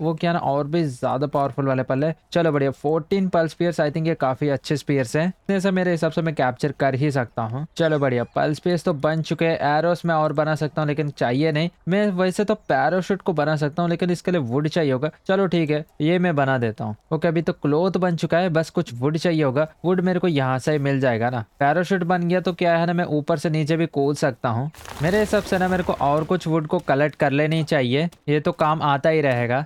वो क्या ना और भी ज्यादा पावरफुल वाले पल है चलो बढ़िया फोर्टीन पल्स पियर्स आई थिंक ये काफी अच्छे स्पियर्स है इतने से मेरे हिसाब से मैं कैप्चर कर ही सकता हूँ चलो बढ़िया पल्स पियर्स तो बन चुके हैं एरोस में और बना सकता हूँ लेकिन चाहिए नहीं मैं वैसे तो पैराशूट को बना सकता हूँ लेकिन इसके लिए वुड चाहिए होगा चलो ठीक है ये मैं बना देता हूँ ओके अभी तो क्लोथ बन चुका है बस कुछ वुड चाहिए होगा वुड मेरे को यहाँ से ही मिल जाएगा ना पैराशूट बन गया तो क्या है ना मैं ऊपर से नीचे भी कूद सकता हूँ मेरे हिसाब से ना मेरे को और कुछ वुड को कलेक्ट कर लेनी चाहिए ये तो काम आता ही रहेगा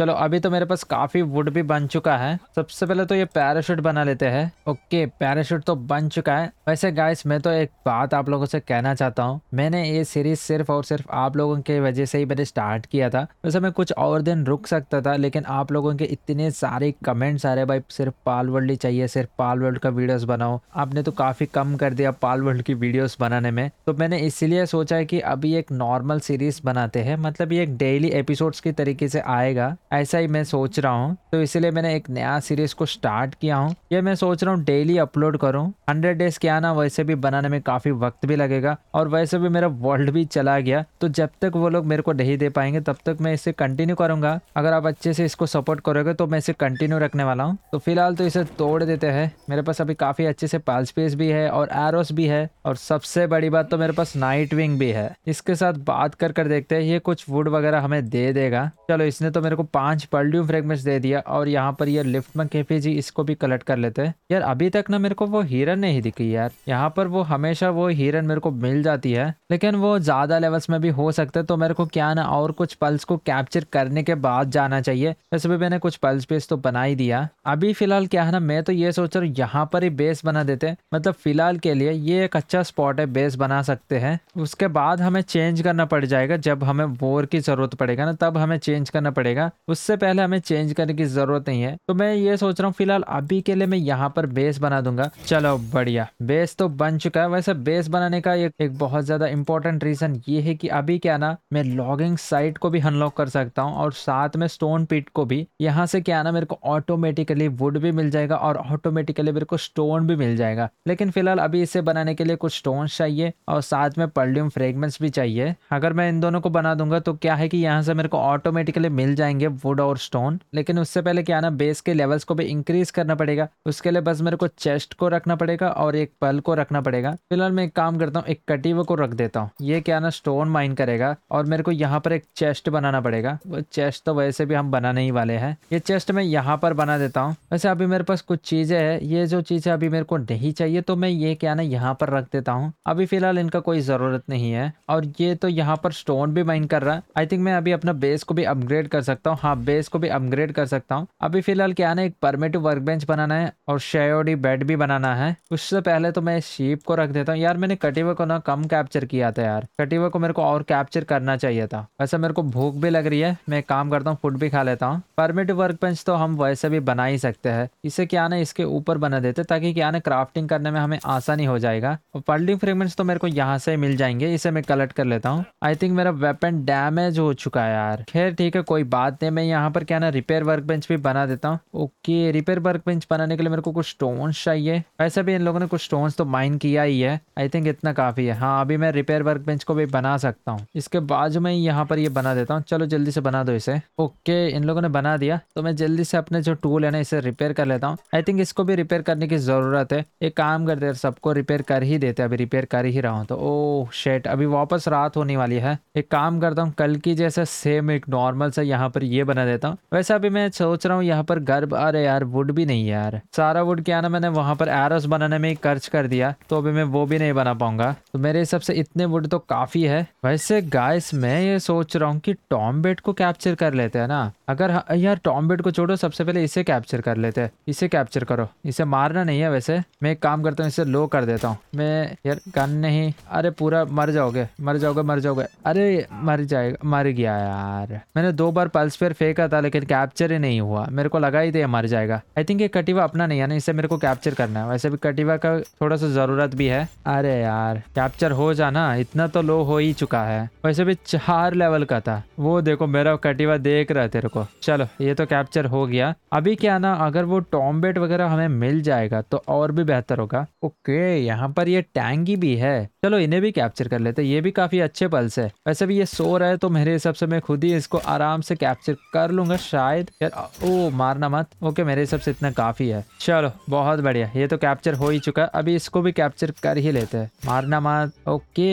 चलो अभी तो मेरे पास काफ़ी वुड भी बन चुका है सबसे पहले तो ये पैराशूट बना लेते हैं ओके पैराशूट तो बन चुका है वैसे गाइस मैं तो एक बात आप लोगों से कहना चाहता हूँ मैंने ये सीरीज सिर्फ और सिर्फ आप लोगों के वजह से ही मैंने स्टार्ट किया था वैसे मैं कुछ और दिन रुक सकता था लेकिन आप लोगों के इतने सारे कमेंट्स आ रहे भाई सिर्फ पाल वर्ल्ड ही चाहिए सिर्फ पाल वर्ल्ड का वीडियोज बनाओ आपने तो काफ़ी कम कर दिया पाल वर्ल्ड की वीडियोज बनाने में तो मैंने इसीलिए सोचा है कि अभी एक नॉर्मल सीरीज बनाते हैं मतलब ये एक डेली एपिसोड्स की तरीके से आएगा ऐसा ही मैं सोच रहा हूँ तो इसलिए मैंने एक नया सीरीज को स्टार्ट किया हूँ ये मैं सोच रहा हूँ डेली अपलोड करूँ हंड्रेड डेज क्या ना वैसे भी बनाने में काफी वक्त भी लगेगा और वैसे भी मेरा वर्ल्ड भी चला गया तो जब तक वो लोग मेरे को नहीं दे पाएंगे तब तक मैं इसे कंटिन्यू करूंगा अगर आप अच्छे से इसको सपोर्ट करोगे तो मैं इसे कंटिन्यू रखने वाला हूँ तो फिलहाल तो इसे तोड़ देते हैं मेरे पास अभी काफी अच्छे से पाल्सपेस भी है और एरोस भी है और सबसे बड़ी बात तो मेरे पास नाइट विंग भी है इसके साथ बात कर कर देखते हैं ये कुछ वुड वगैरह हमें दे देगा चलो इसने तो मेरे को पांच बल्ड्यूम फ्रेगमेंट्स दे दिया और यहाँ पर ये लिफ्ट में कैफे जी इसको भी कलेक्ट कर लेते हैं यार अभी तक ना मेरे को वो हिरन नहीं दिखी यार यहाँ पर वो हमेशा वो हिरन मेरे को मिल जाती है लेकिन वो ज्यादा लेवल्स में भी हो सकते है तो मेरे को क्या ना और कुछ पल्स को कैप्चर करने के बाद जाना चाहिए वैसे भी मैंने कुछ पल्स बेस तो बना ही दिया अभी फिलहाल क्या है ना मैं तो ये सोच रहा हूँ यहाँ पर ही बेस बना देते मतलब फिलहाल के लिए ये एक अच्छा स्पॉट है बेस बना सकते हैं उसके बाद हमें चेंज करना पड़ जाएगा जब हमें वोर की जरूरत पड़ेगा ना तब हमें चेंज करना पड़ेगा उससे पहले हमें चेंज करने की ज़रूरत नहीं है तो मैं ये सोच रहा हूँ फिलहाल अभी के लिए मैं यहाँ पर बेस बना दूंगा चलो बढ़िया बेस तो बन चुका है वैसे बेस बनाने का एक, एक बहुत ज़्यादा इंपॉर्टेंट रीज़न ये है कि अभी क्या ना मैं लॉगिंग साइट को भी अनलॉक कर सकता हूँ और साथ में स्टोन पिट को भी यहाँ से क्या ना मेरे को ऑटोमेटिकली वुड भी मिल जाएगा और ऑटोमेटिकली मेरे को स्टोन भी मिल जाएगा लेकिन फिलहाल अभी इसे बनाने के लिए कुछ स्टोन चाहिए और साथ में पर्ल्यूम फ्रेगमेंट्स भी चाहिए अगर मैं इन दोनों को बना दूंगा तो क्या है कि यहाँ से मेरे को ऑटोमेटिकली मिल जाएंगे वुड और स्टोन लेकिन उससे पहले क्या ना बेस के लेवल्स को भी इंक्रीज करना पड़ेगा उसके लिए बस मेरे को चेस्ट को रखना पड़ेगा और एक पल को रखना पड़ेगा फिलहाल मैं एक काम करता हूँ एक कटीव को रख देता हूँ ये क्या ना स्टोन माइन करेगा और मेरे को यहाँ पर एक चेस्ट बनाना पड़ेगा वो चेस्ट तो वैसे भी हम बनाने ही वाले है ये चेस्ट मैं यहाँ पर बना देता हूँ वैसे अभी मेरे पास कुछ चीजें है ये जो चीजें अभी मेरे को नहीं चाहिए तो मैं ये क्या ना यहाँ पर रख देता हूँ अभी फिलहाल इनका कोई जरूरत नहीं है और ये तो यहाँ पर स्टोन भी माइन कर रहा है आई थिंक मैं अभी अपना बेस को भी अपग्रेड कर सकता हूँ हाँ बेस को भी अपग्रेड कर सकता हूँ अभी फिलहाल क्या ना एक परमेटिव वर्क बेंच बनाना है और शेयोडी बेड भी बनाना है उससे पहले तो मैं शीप को रख देता हूँ यार मैंने कटिवे को ना कम कैप्चर किया था यार कटिवे को मेरे को और कैप्चर करना चाहिए था वैसे मेरे को भूख भी लग रही है मैं काम करता हूँ फूड भी खा लेता हूँ परमेटिव वर्क बेंच तो हम वैसे भी बना ही सकते हैं इसे क्या ना इसके ऊपर बना देते ताकि क्या ना क्राफ्टिंग करने में हमें आसानी हो जाएगा और पल्डिंग फ्रेगमेंट्स तो मेरे को यहाँ से मिल जाएंगे इसे मैं कलेक्ट कर लेता हूँ आई थिंक मेरा वेपन डैमेज हो चुका है यार खैर ठीक है कोई बात नहीं पहले मैं यहाँ पर क्या ना रिपेयर वर्क बेंच भी बना देता हूँ ओके रिपेयर वर्क बेंच बनाने के लिए मेरे को कुछ स्टोन्स चाहिए वैसे भी इन लोगों ने कुछ स्टोन्स तो माइन किया ही है आई थिंक इतना काफ़ी है हाँ अभी मैं रिपेयर वर्क बेंच को भी बना सकता हूँ इसके बाद में यहाँ पर ये बना देता हूँ चलो जल्दी से बना दो इसे ओके इन लोगों ने बना दिया तो मैं जल्दी से अपने जो टूल है ना इसे रिपेयर कर लेता हूँ आई थिंक इसको भी रिपेयर करने की ज़रूरत है एक काम करते हैं सबको रिपेयर कर ही देते अभी रिपेयर कर ही रहा हूँ तो ओह oh, शेट अभी वापस रात होने वाली है एक काम करता हूँ कल की जैसे सेम एक नॉर्मल सा यहाँ पर ये ये बना देता हूँ वैसे अभी मैं सोच रहा हूँ यहाँ पर गर्भ अरे यार वुड भी नहीं है यार सारा वुड क्या ना मैंने वहाँ पर एरस बनाने में खर्च कर दिया तो अभी मैं वो भी नहीं बना पाऊंगा तो मेरे हिसाब से इतने वुड तो काफी है वैसे गाइस मैं ये सोच रहा हूँ कि टॉम बेट को कैप्चर कर लेते हैं ना अगर यार टॉम्बेट को छोड़ो सबसे पहले इसे कैप्चर कर लेते हैं इसे कैप्चर करो इसे मारना नहीं है वैसे मैं एक काम करता हूँ इसे लो कर देता हूँ मैं यार गन नहीं अरे पूरा मर जाओगे मर जाओगे मर जाओगे अरे मर जाएगा मर गया यार मैंने दो बार पल्स पर फेंका था लेकिन कैप्चर ही नहीं हुआ मेरे को लगा ही था मर जाएगा आई थिंक ये कटिवा अपना नहीं है ना इसे मेरे को कैप्चर करना है वैसे भी कटिवा का थोड़ा सा जरूरत भी है अरे यार कैप्चर हो जाना इतना तो लो हो ही चुका है वैसे भी चार लेवल का था वो देखो मेरा कटिवा देख रहा है तेरे को को चलो ये तो कैप्चर हो गया अभी क्या ना अगर वो टॉम्बेट वगैरह हमें मिल जाएगा तो और भी बेहतर होगा ओके यहाँ पर ये टैंगी भी है चलो इन्हें भी कैप्चर कर लेते ये भी काफी अच्छे पल्स है वैसे भी ये सो रहा है तो मेरे हिसाब से मैं खुद ही इसको आराम से कैप्चर कर लूंगा शायद यार ओ मारना मत ओके मेरे हिसाब से इतना काफी है चलो बहुत बढ़िया ये तो कैप्चर हो ही चुका है अभी इसको भी कैप्चर कर ही लेते हैं मारना मत ओके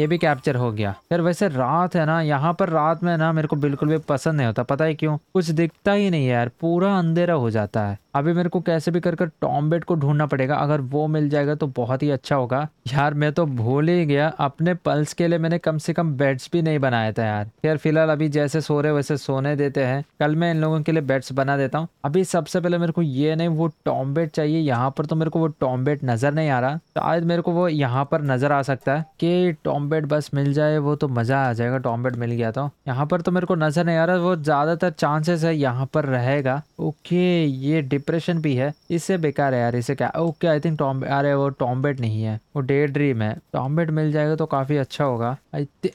ये भी कैप्चर हो गया यार वैसे रात है ना यहाँ पर रात में ना मेरे को बिल्कुल भी पसंद नहीं होता पता है क्यों हूँ कुछ दिखता ही नहीं यार पूरा अंधेरा हो जाता है अभी मेरे को कैसे भी कर कर टॉम्बेट को ढूंढना पड़ेगा अगर वो मिल जाएगा तो बहुत ही अच्छा होगा यार मैं तो भूल ही गया अपने पल्स के लिए मैंने कम से कम बेड्स भी नहीं बनाया था यार यार फिलहाल अभी जैसे सो रहे वैसे सोने देते हैं कल मैं इन लोगों के लिए बेड्स बना देता हूँ अभी सबसे पहले मेरे को ये नहीं वो टॉम्बेट चाहिए यहाँ पर तो मेरे को वो टॉम्बेट नजर नहीं आ रहा शायद मेरे को वो यहाँ पर नजर आ सकता है कि टॉम्बेट बस मिल जाए वो तो मजा आ जाएगा टॉम्बेट मिल गया तो यहाँ पर तो मेरे को नजर नहीं आ रहा वो ज्यादातर चांसेस है यहाँ पर रहेगा ओके ये डिप्रेशन भी है इससे बेकार है यार इसे क्या ओके आई थिंक टॉम अरे वो टॉम्बेट नहीं है वो डे ड्रीम है टॉम्बेट मिल जाएगा तो काफ़ी अच्छा होगा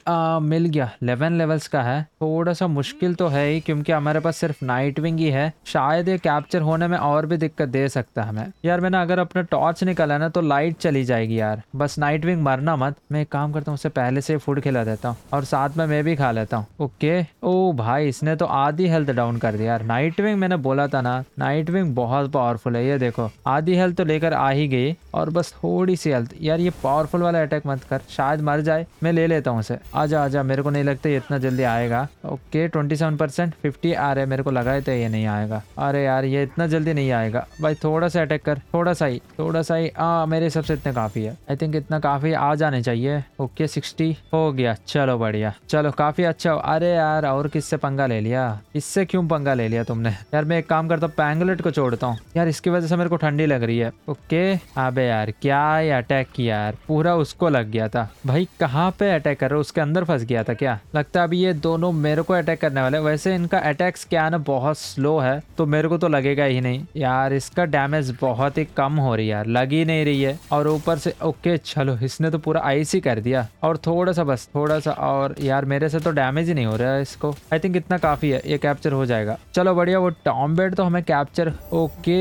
आ, मिल गया लेवन लेवल्स का है थोड़ा सा मुश्किल तो है ही क्योंकि हमारे पास सिर्फ नाइट विंग ही है शायद ये कैप्चर होने में और भी दिक्कत दे सकता है हमें यार मैंने अगर अपना टॉर्च निकाला ना तो लाइट चली जाएगी यार बस नाइट विंग मरना मत मैं एक काम करता हूँ उससे पहले से फूड खिला देता हूँ और साथ में मैं भी खा लेता हूँ ओके ओ भाई इसने तो आधी आधी हेल्थ डाउन कर दिया यार नाइट विंग मैंने बोला था ना नाइट विंग बहुत पावरफुल है ये देखो आधी हेल्थ तो लेकर आ ही गई और बस थोड़ी सी हेल्थ यार ये पावरफुल वाला अटैक मत कर शायद मर जाए मैं ले लेता हूँ उसे आजा आजा मेरे को नहीं लगता इतना जल्दी आएगा okay twenty seven percent fifty आ रहा है मेरे को लगाए थे ये नहीं आएगा अरे यार ये इतना जल्दी नहीं आएगा भाई थोड़ा सा अटैक कर थोड़ा सा ही थोड़ा सा ही आ, हाँ, मेरे हिसाब से इतना काफ़ी है आई थिंक इतना काफ़ी आ जाने चाहिए ओके सिक्सटी हो गया चलो बढ़िया चलो काफ़ी अच्छा अरे यार और किससे पंगा ले लिया इससे क्यों पंगा ले लिया तुमने यार मैं एक काम करता हूँ पैंगलेट को छोड़ता हूँ यार इसकी वजह से मेरे को ठंडी लग रही है ओके अबे यार क्या ये अटैक किया यार पूरा उसको लग गया था भाई कहाँ पे अटैक कर रहे उसके अंदर फंस गया था क्या लगता है अभी ये दोनों मेरे को अटैक करने वाले वैसे इनका अटैक ना बहुत स्लो है तो मेरे को तो लगेगा ही नहीं यार इसका डैमेज बहुत ही कम हो रही है यार लग ही नहीं रही है और ऊपर से ओके चलो इसने तो पूरा आइस ही कर दिया और थोड़ा सा बस थोड़ा सा और यार मेरे से तो डैमेज ही नहीं हो रहा है इसको आई थिंक इतना काफी है ये कैप्चर हो जाएगा चलो बढ़िया वो टॉम बेड तो हमें कैप्चर ओके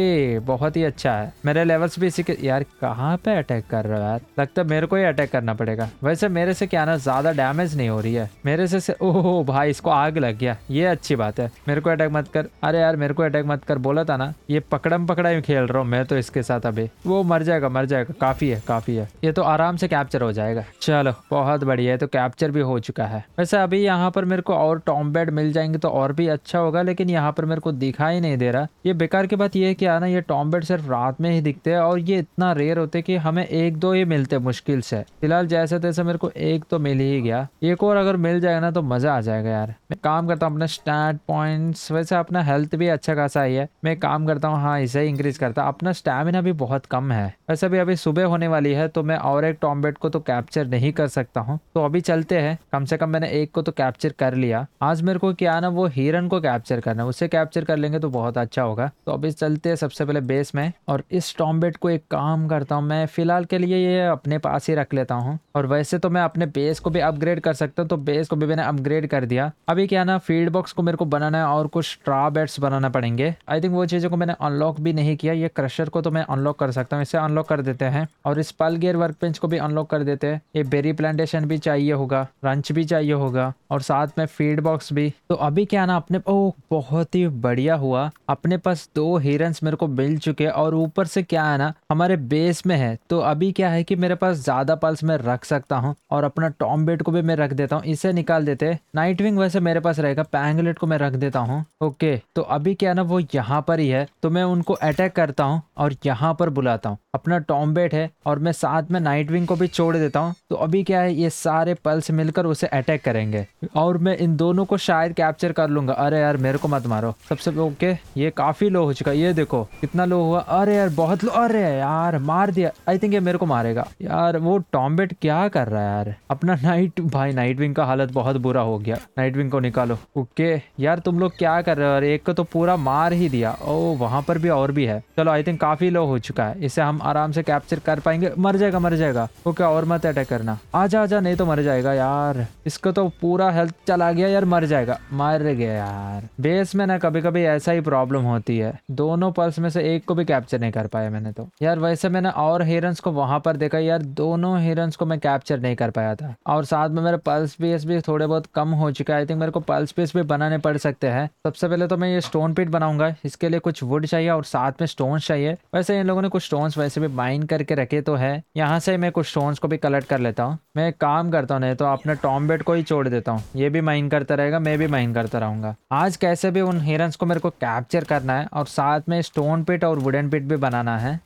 बहुत ही अच्छा है मेरे लेवल्स भी इसी के यार कहाँ पे अटैक कर रहा है यार लगता है मेरे को ही अटैक करना पड़ेगा वैसे मेरे से क्या ना ज्यादा डैमेज नहीं हो रही है मेरे से, से ओहो भाई इसको आग लग गया ये अच्छी बात है मेरे को अटैक मत कर अरे यार मेरे को अटैक मत कर बोला था ना ये पकड़म पकड़ा ही खेल रहा हूँ मैं तो इसके साथ अभी वो मर जाएगा मर जाएगा काफी है काफी है ये तो आराम से कैप्चर हो जाएगा चलो बहुत बढ़िया है तो कैप्चर भी हो चुका है वैसे अभी यहाँ पर मेरे को और टॉम बेड मिल जाएंगे तो और भी अच्छा होगा लेकिन यहाँ पर मेरे को दिखाई नहीं दे रहा ये बेकार की बात यह है कि आना ये टॉम्बेट सिर्फ रात में ही दिखते हैं और ये इतना रेयर होते कि हमें एक दो ही मिलते मुश्किल से फिलहाल जैसे तैसे मेरे को एक तो मिल ही गया एक और अगर मिल जाएगा ना तो मजा आ जाएगा यार मैं काम करता हूँ अपना स्टैंड पॉइंट वैसे अपना हेल्थ भी अच्छा खासा ही है मैं काम करता हूँ हाँ इसे इंक्रीज करता अपना स्टेमिना भी बहुत कम है वैसे भी अभी सुबह होने वाली है तो मैं और एक टॉम्बेट को तो कैप्चर नहीं कर सकता हूँ तो अभी चलते हैं कम से कम मैंने एक को तो कैप्चर कर लिया आज मेरे को क्या ना वो हिरन पोजीशन को कैप्चर करना है उसे कैप्चर कर लेंगे तो बहुत अच्छा होगा तो अभी चलते हैं सबसे पहले बेस में और इस टॉम्बेट को एक काम करता हूँ मैं फिलहाल के लिए ये अपने पास ही रख लेता हूँ और वैसे तो मैं अपने बेस को भी अपग्रेड कर सकता हूँ तो बेस को भी मैंने अपग्रेड कर दिया अभी क्या ना फील्ड बॉक्स को मेरे को बनाना है और कुछ स्ट्रा बेड्स बनाना पड़ेंगे आई थिंक वो चीज़ों को मैंने अनलॉक भी नहीं किया ये क्रशर को तो मैं अनलॉक कर सकता हूँ इसे अनलॉक कर देते हैं और इस पल गियर वर्कबेंच को भी अनलॉक कर देते हैं ये बेरी प्लांटेशन भी चाहिए होगा रंच भी चाहिए होगा और साथ में फील्ड बॉक्स भी तो अभी क्या ना अपने अपने ओ बहुत ही बढ़िया हुआ अपने पास दो हिरन मेरे को मिल चुके हैं और ऊपर से क्या है ना हमारे बेस में है तो अभी क्या है कि मेरे पास ज्यादा पल्स मैं रख सकता हूँ और अपना टॉम बेट को भी मैं रख देता हूँ इसे निकाल देते नाइट विंग वैसे मेरे पास रहेगा पैंगलेट को मैं रख देता हूँ ओके तो अभी क्या ना वो यहाँ पर ही है तो मैं उनको अटैक करता हूँ और यहाँ पर बुलाता हूँ अपना टॉम्बेट है और मैं साथ में नाइट विंग को भी छोड़ देता हूँ तो अभी क्या है ये सारे पल्स मिलकर उसे अटैक करेंगे और मैं इन दोनों को शायद कैप्चर कर लूंगा अरे यार मेरे को मत मारो सबसे ओके ये काफी लो हो चुका ये देखो कितना लो हुआ अरे यार बहुत लो अरे यार मार दिया आई थिंक ये मेरे को मारेगा यार वो टॉम्बेट क्या कर रहा है यार अपना नाइट भाई नाइट विंग का हालत बहुत बुरा हो गया नाइट विंग को निकालो ओके यार तुम लोग क्या कर रहे हो एक को तो पूरा मार ही दिया ओ वहां पर भी और भी है चलो आई थिंक काफी लो हो चुका है इसे हम आराम से कैप्चर कर पाएंगे मर जाएगा मर जाएगा वो क्या और मत अटैक करना आजा आजा नहीं तो मर जाएगा यार इसका तो पूरा हेल्थ चला गया यार मर जाएगा मर गया यार बेस में ना कभी कभी ऐसा ही प्रॉब्लम होती है दोनों पर्स में से एक को भी कैप्चर नहीं कर पाया मैंने तो यार वैसे मैंने और हिरन्स को वहां पर देखा यार दोनों हिरन्स को मैं कैप्चर नहीं कर पाया था और साथ में मेरे पल्स बेस भी थोड़े बहुत कम हो चुका है आई थिंक मेरे को पल्स बेस भी बनाने पड़ सकते हैं सबसे पहले तो मैं ये स्टोन पीट बनाऊंगा इसके लिए कुछ वुड चाहिए और साथ में स्टोन चाहिए वैसे इन लोगों ने कुछ स्टोन वैसे से भी माइन करके रखे तो है यहाँ से मैं कुछ स्टोन्स को भी कलेक्ट कर लेता हूँ मैं काम करता हूँ नहीं तो अपने टॉम्बेट को ही छोड़ देता हूँ ये भी माइन करता रहेगा मैं भी माइन करता रहूंगा आज कैसे भी उन हिरन्स को मेरे को कैप्चर करना है और साथ में स्टोन पिट और वुडन पिट भी बनाना है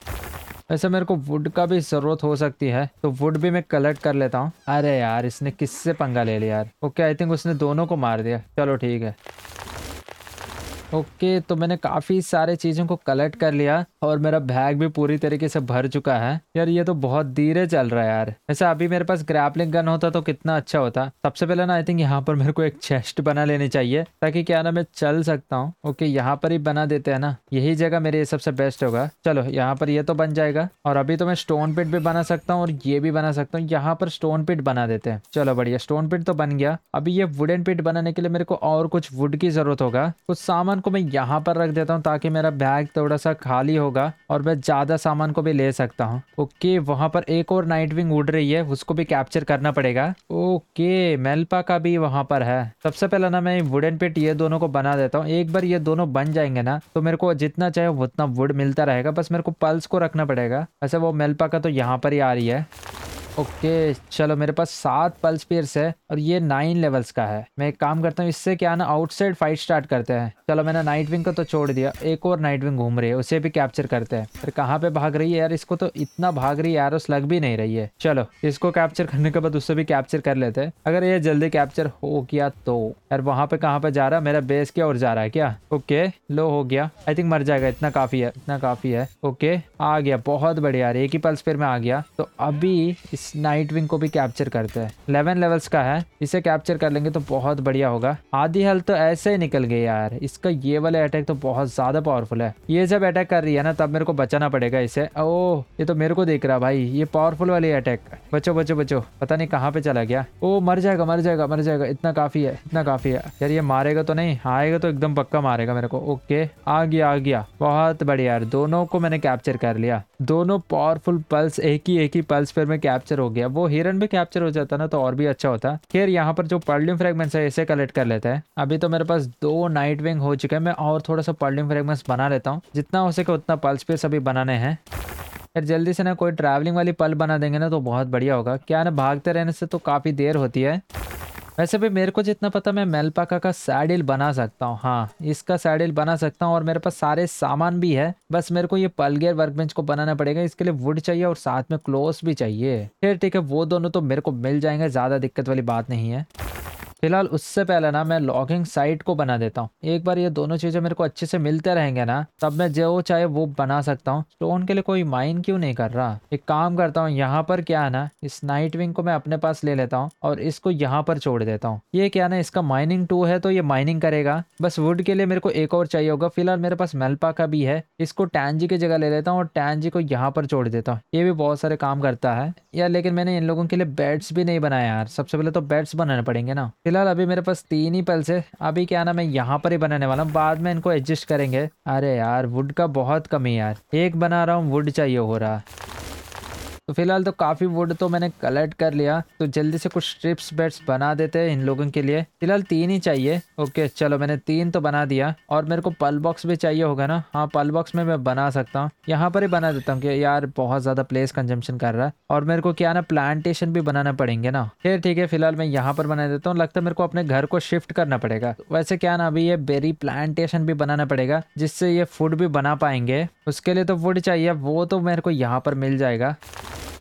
वैसे मेरे को वुड का भी ज़रूरत हो सकती है तो वुड भी मैं कलेक्ट कर लेता हूँ अरे यार इसने किससे पंगा ले लिया यार ओके आई थिंक उसने दोनों को मार दिया चलो ठीक है ओके तो मैंने काफ़ी सारे चीज़ों को कलेक्ट कर लिया और मेरा बैग भी पूरी तरीके से भर चुका है यार ये तो बहुत धीरे चल रहा है यार ऐसा अभी मेरे पास ग्रैपलिंग गन होता तो कितना अच्छा होता सबसे पहले ना आई थिंक यहाँ पर मेरे को एक चेस्ट बना लेनी चाहिए ताकि क्या ना मैं चल सकता हूँ ओके यहाँ पर ही बना देते है ना यही जगह मेरे हिसाब से बेस्ट होगा चलो यहाँ पर ये तो बन जाएगा और अभी तो मैं स्टोन पिट भी बना सकता हूँ और ये भी बना सकता हूँ यहाँ पर स्टोन पिट बना देते हैं चलो बढ़िया स्टोन पिट तो बन गया अभी ये वुडन पिट बनाने के लिए मेरे को और कुछ वुड की जरूरत होगा कुछ सामान सामान को मैं यहाँ पर रख देता हूँ ताकि मेरा बैग थोड़ा सा खाली होगा और मैं ज़्यादा सामान को भी ले सकता हूँ ओके वहाँ पर एक और नाइट विंग उड़ रही है उसको भी कैप्चर करना पड़ेगा ओके मेलपा का भी वहाँ पर है सबसे पहले ना मैं वुडन पिट ये दोनों को बना देता हूँ एक बार ये दोनों बन जाएंगे ना तो मेरे को जितना चाहे उतना वुड मिलता रहेगा बस मेरे को पल्स को रखना पड़ेगा वैसे वो मेलपा का तो यहाँ पर ही आ रही है ओके okay, चलो मेरे पास सात पल्स पीर्स है और ये नाइन लेवल्स का है मैं एक काम करता हूँ इससे क्या ना आउटसाइड फाइट स्टार्ट करते हैं चलो मैंने नाइट विंग को तो छोड़ दिया एक और नाइट विंग घूम रही है उसे भी कैप्चर करते हैं फिर कहाँ पे भाग रही है यार इसको तो इतना भाग रही है यार लग भी नहीं रही है चलो इसको कैप्चर करने के बाद उससे भी कैप्चर कर लेते हैं अगर ये जल्दी कैप्चर हो गया तो यार वहाँ पे कहाँ पे जा रहा है मेरा बेस क्या और जा रहा है क्या ओके लो हो गया आई थिंक मर जाएगा इतना काफी है इतना काफी है ओके आ गया बहुत बढ़िया एक ही पल्स फिर में आ गया तो अभी इस नाइट विंग को भी कैप्चर करते हैं इलेवन लेवल्स का है इसे कैप्चर कर लेंगे तो बहुत बढ़िया होगा आधी हल तो ऐसे ही निकल गई यार इस इसका ये वाला अटैक तो बहुत ज़्यादा पावरफुल है ये जब अटैक कर रही है ना तब मेरे को बचाना पड़ेगा इसे ओ ये तो मेरे को देख रहा भाई ये पावरफुल वाली अटैक बचो बचो बचो पता नहीं कहाँ पे चला गया ओ मर जाएगा मर जाएगा मर जाएगा इतना काफ़ी है इतना काफ़ी है यार ये मारेगा तो नहीं आएगा तो एकदम पक्का मारेगा मेरे को ओके आ गया आ गया बहुत बढ़िया यार दोनों को मैंने कैप्चर कर लिया दोनों पावरफुल पल्स एक ही एक ही पल्स पर मैं कैप्चर हो गया वो हिरन भी कैप्चर हो जाता ना तो और भी अच्छा होता खेर यहाँ पर जो पर्ल्यूम फ्रेगमेंट है इसे कलेक्ट कर लेते हैं अभी तो मेरे पास दो नाइट विंग हो हो चुका है मैं और थोड़ा सा पर्लिंग फ्रेगमेंस बना लेता हूँ जितना हो सके उतना पल्स पे सभी बनाने हैं यार जल्दी से ना कोई ट्रैवलिंग वाली पल बना देंगे ना तो बहुत बढ़िया होगा क्या ना भागते रहने से तो काफ़ी देर होती है वैसे भी मेरे को जितना पता मैं मेलपाका का सैडिल बना सकता हूँ हाँ इसका सैडिल बना सकता हूँ और मेरे पास सारे सामान भी है बस मेरे को ये पलगेयर वर्कबेंच को बनाना पड़ेगा इसके लिए वुड चाहिए और साथ में क्लोथ भी चाहिए फिर ठीक है वो दोनों तो मेरे को मिल जाएंगे ज़्यादा दिक्कत वाली बात नहीं है फिलहाल उससे पहले ना मैं लॉगिंग साइट को बना देता हूँ एक बार ये दोनों चीज़ें मेरे को अच्छे से मिलते रहेंगे ना तब मैं जो चाहे वो बना सकता हूँ स्टोन तो के लिए कोई माइन क्यों नहीं कर रहा एक काम करता हूँ यहाँ पर क्या है ना इस नाइट विंग को मैं अपने पास ले लेता हूँ और इसको यहाँ पर छोड़ देता हूँ ये क्या ना इसका माइनिंग टू है तो ये माइनिंग करेगा बस वुड के लिए मेरे को एक और चाहिए होगा फिलहाल मेरे पास मेलपा का भी है इसको टैनजी की जगह ले लेता हूँ और टैनजी को यहाँ पर छोड़ देता हूँ ये भी बहुत सारे काम करता है यार लेकिन मैंने इन लोगों के लिए बेड्स भी नहीं बनाया यार सबसे पहले तो बेड्स बनाने पड़ेंगे ना फिलहाल अभी मेरे पास तीन ही पल्स है अभी क्या ना मैं यहाँ पर ही बनाने वाला हूँ बाद में इनको एडजस्ट करेंगे अरे यार वुड का बहुत कमी यार एक बना रहा हूँ वुड चाहिए हो रहा तो फिलहाल तो काफ़ी वुड तो मैंने कलेक्ट कर लिया तो जल्दी से कुछ स्ट्रिप्स बेड्स बना देते हैं इन लोगों के लिए फिलहाल तीन ही चाहिए ओके चलो मैंने तीन तो बना दिया और मेरे को पल बॉक्स भी चाहिए होगा ना हाँ पल बॉक्स में मैं बना सकता हूँ यहाँ पर ही बना देता हूँ कि यार बहुत ज़्यादा प्लेस कंजम्पशन कर रहा है और मेरे को क्या ना प्लांटेशन भी बनाना पड़ेंगे ना फिर ठीक है फिलहाल मैं यहाँ पर बना देता हूँ लगता है मेरे को अपने घर को शिफ्ट करना पड़ेगा वैसे क्या ना अभी ये बेरी प्लांटेशन भी बनाना पड़ेगा जिससे ये फूड भी बना पाएंगे उसके लिए तो वुड चाहिए वो तो मेरे को यहाँ पर मिल जाएगा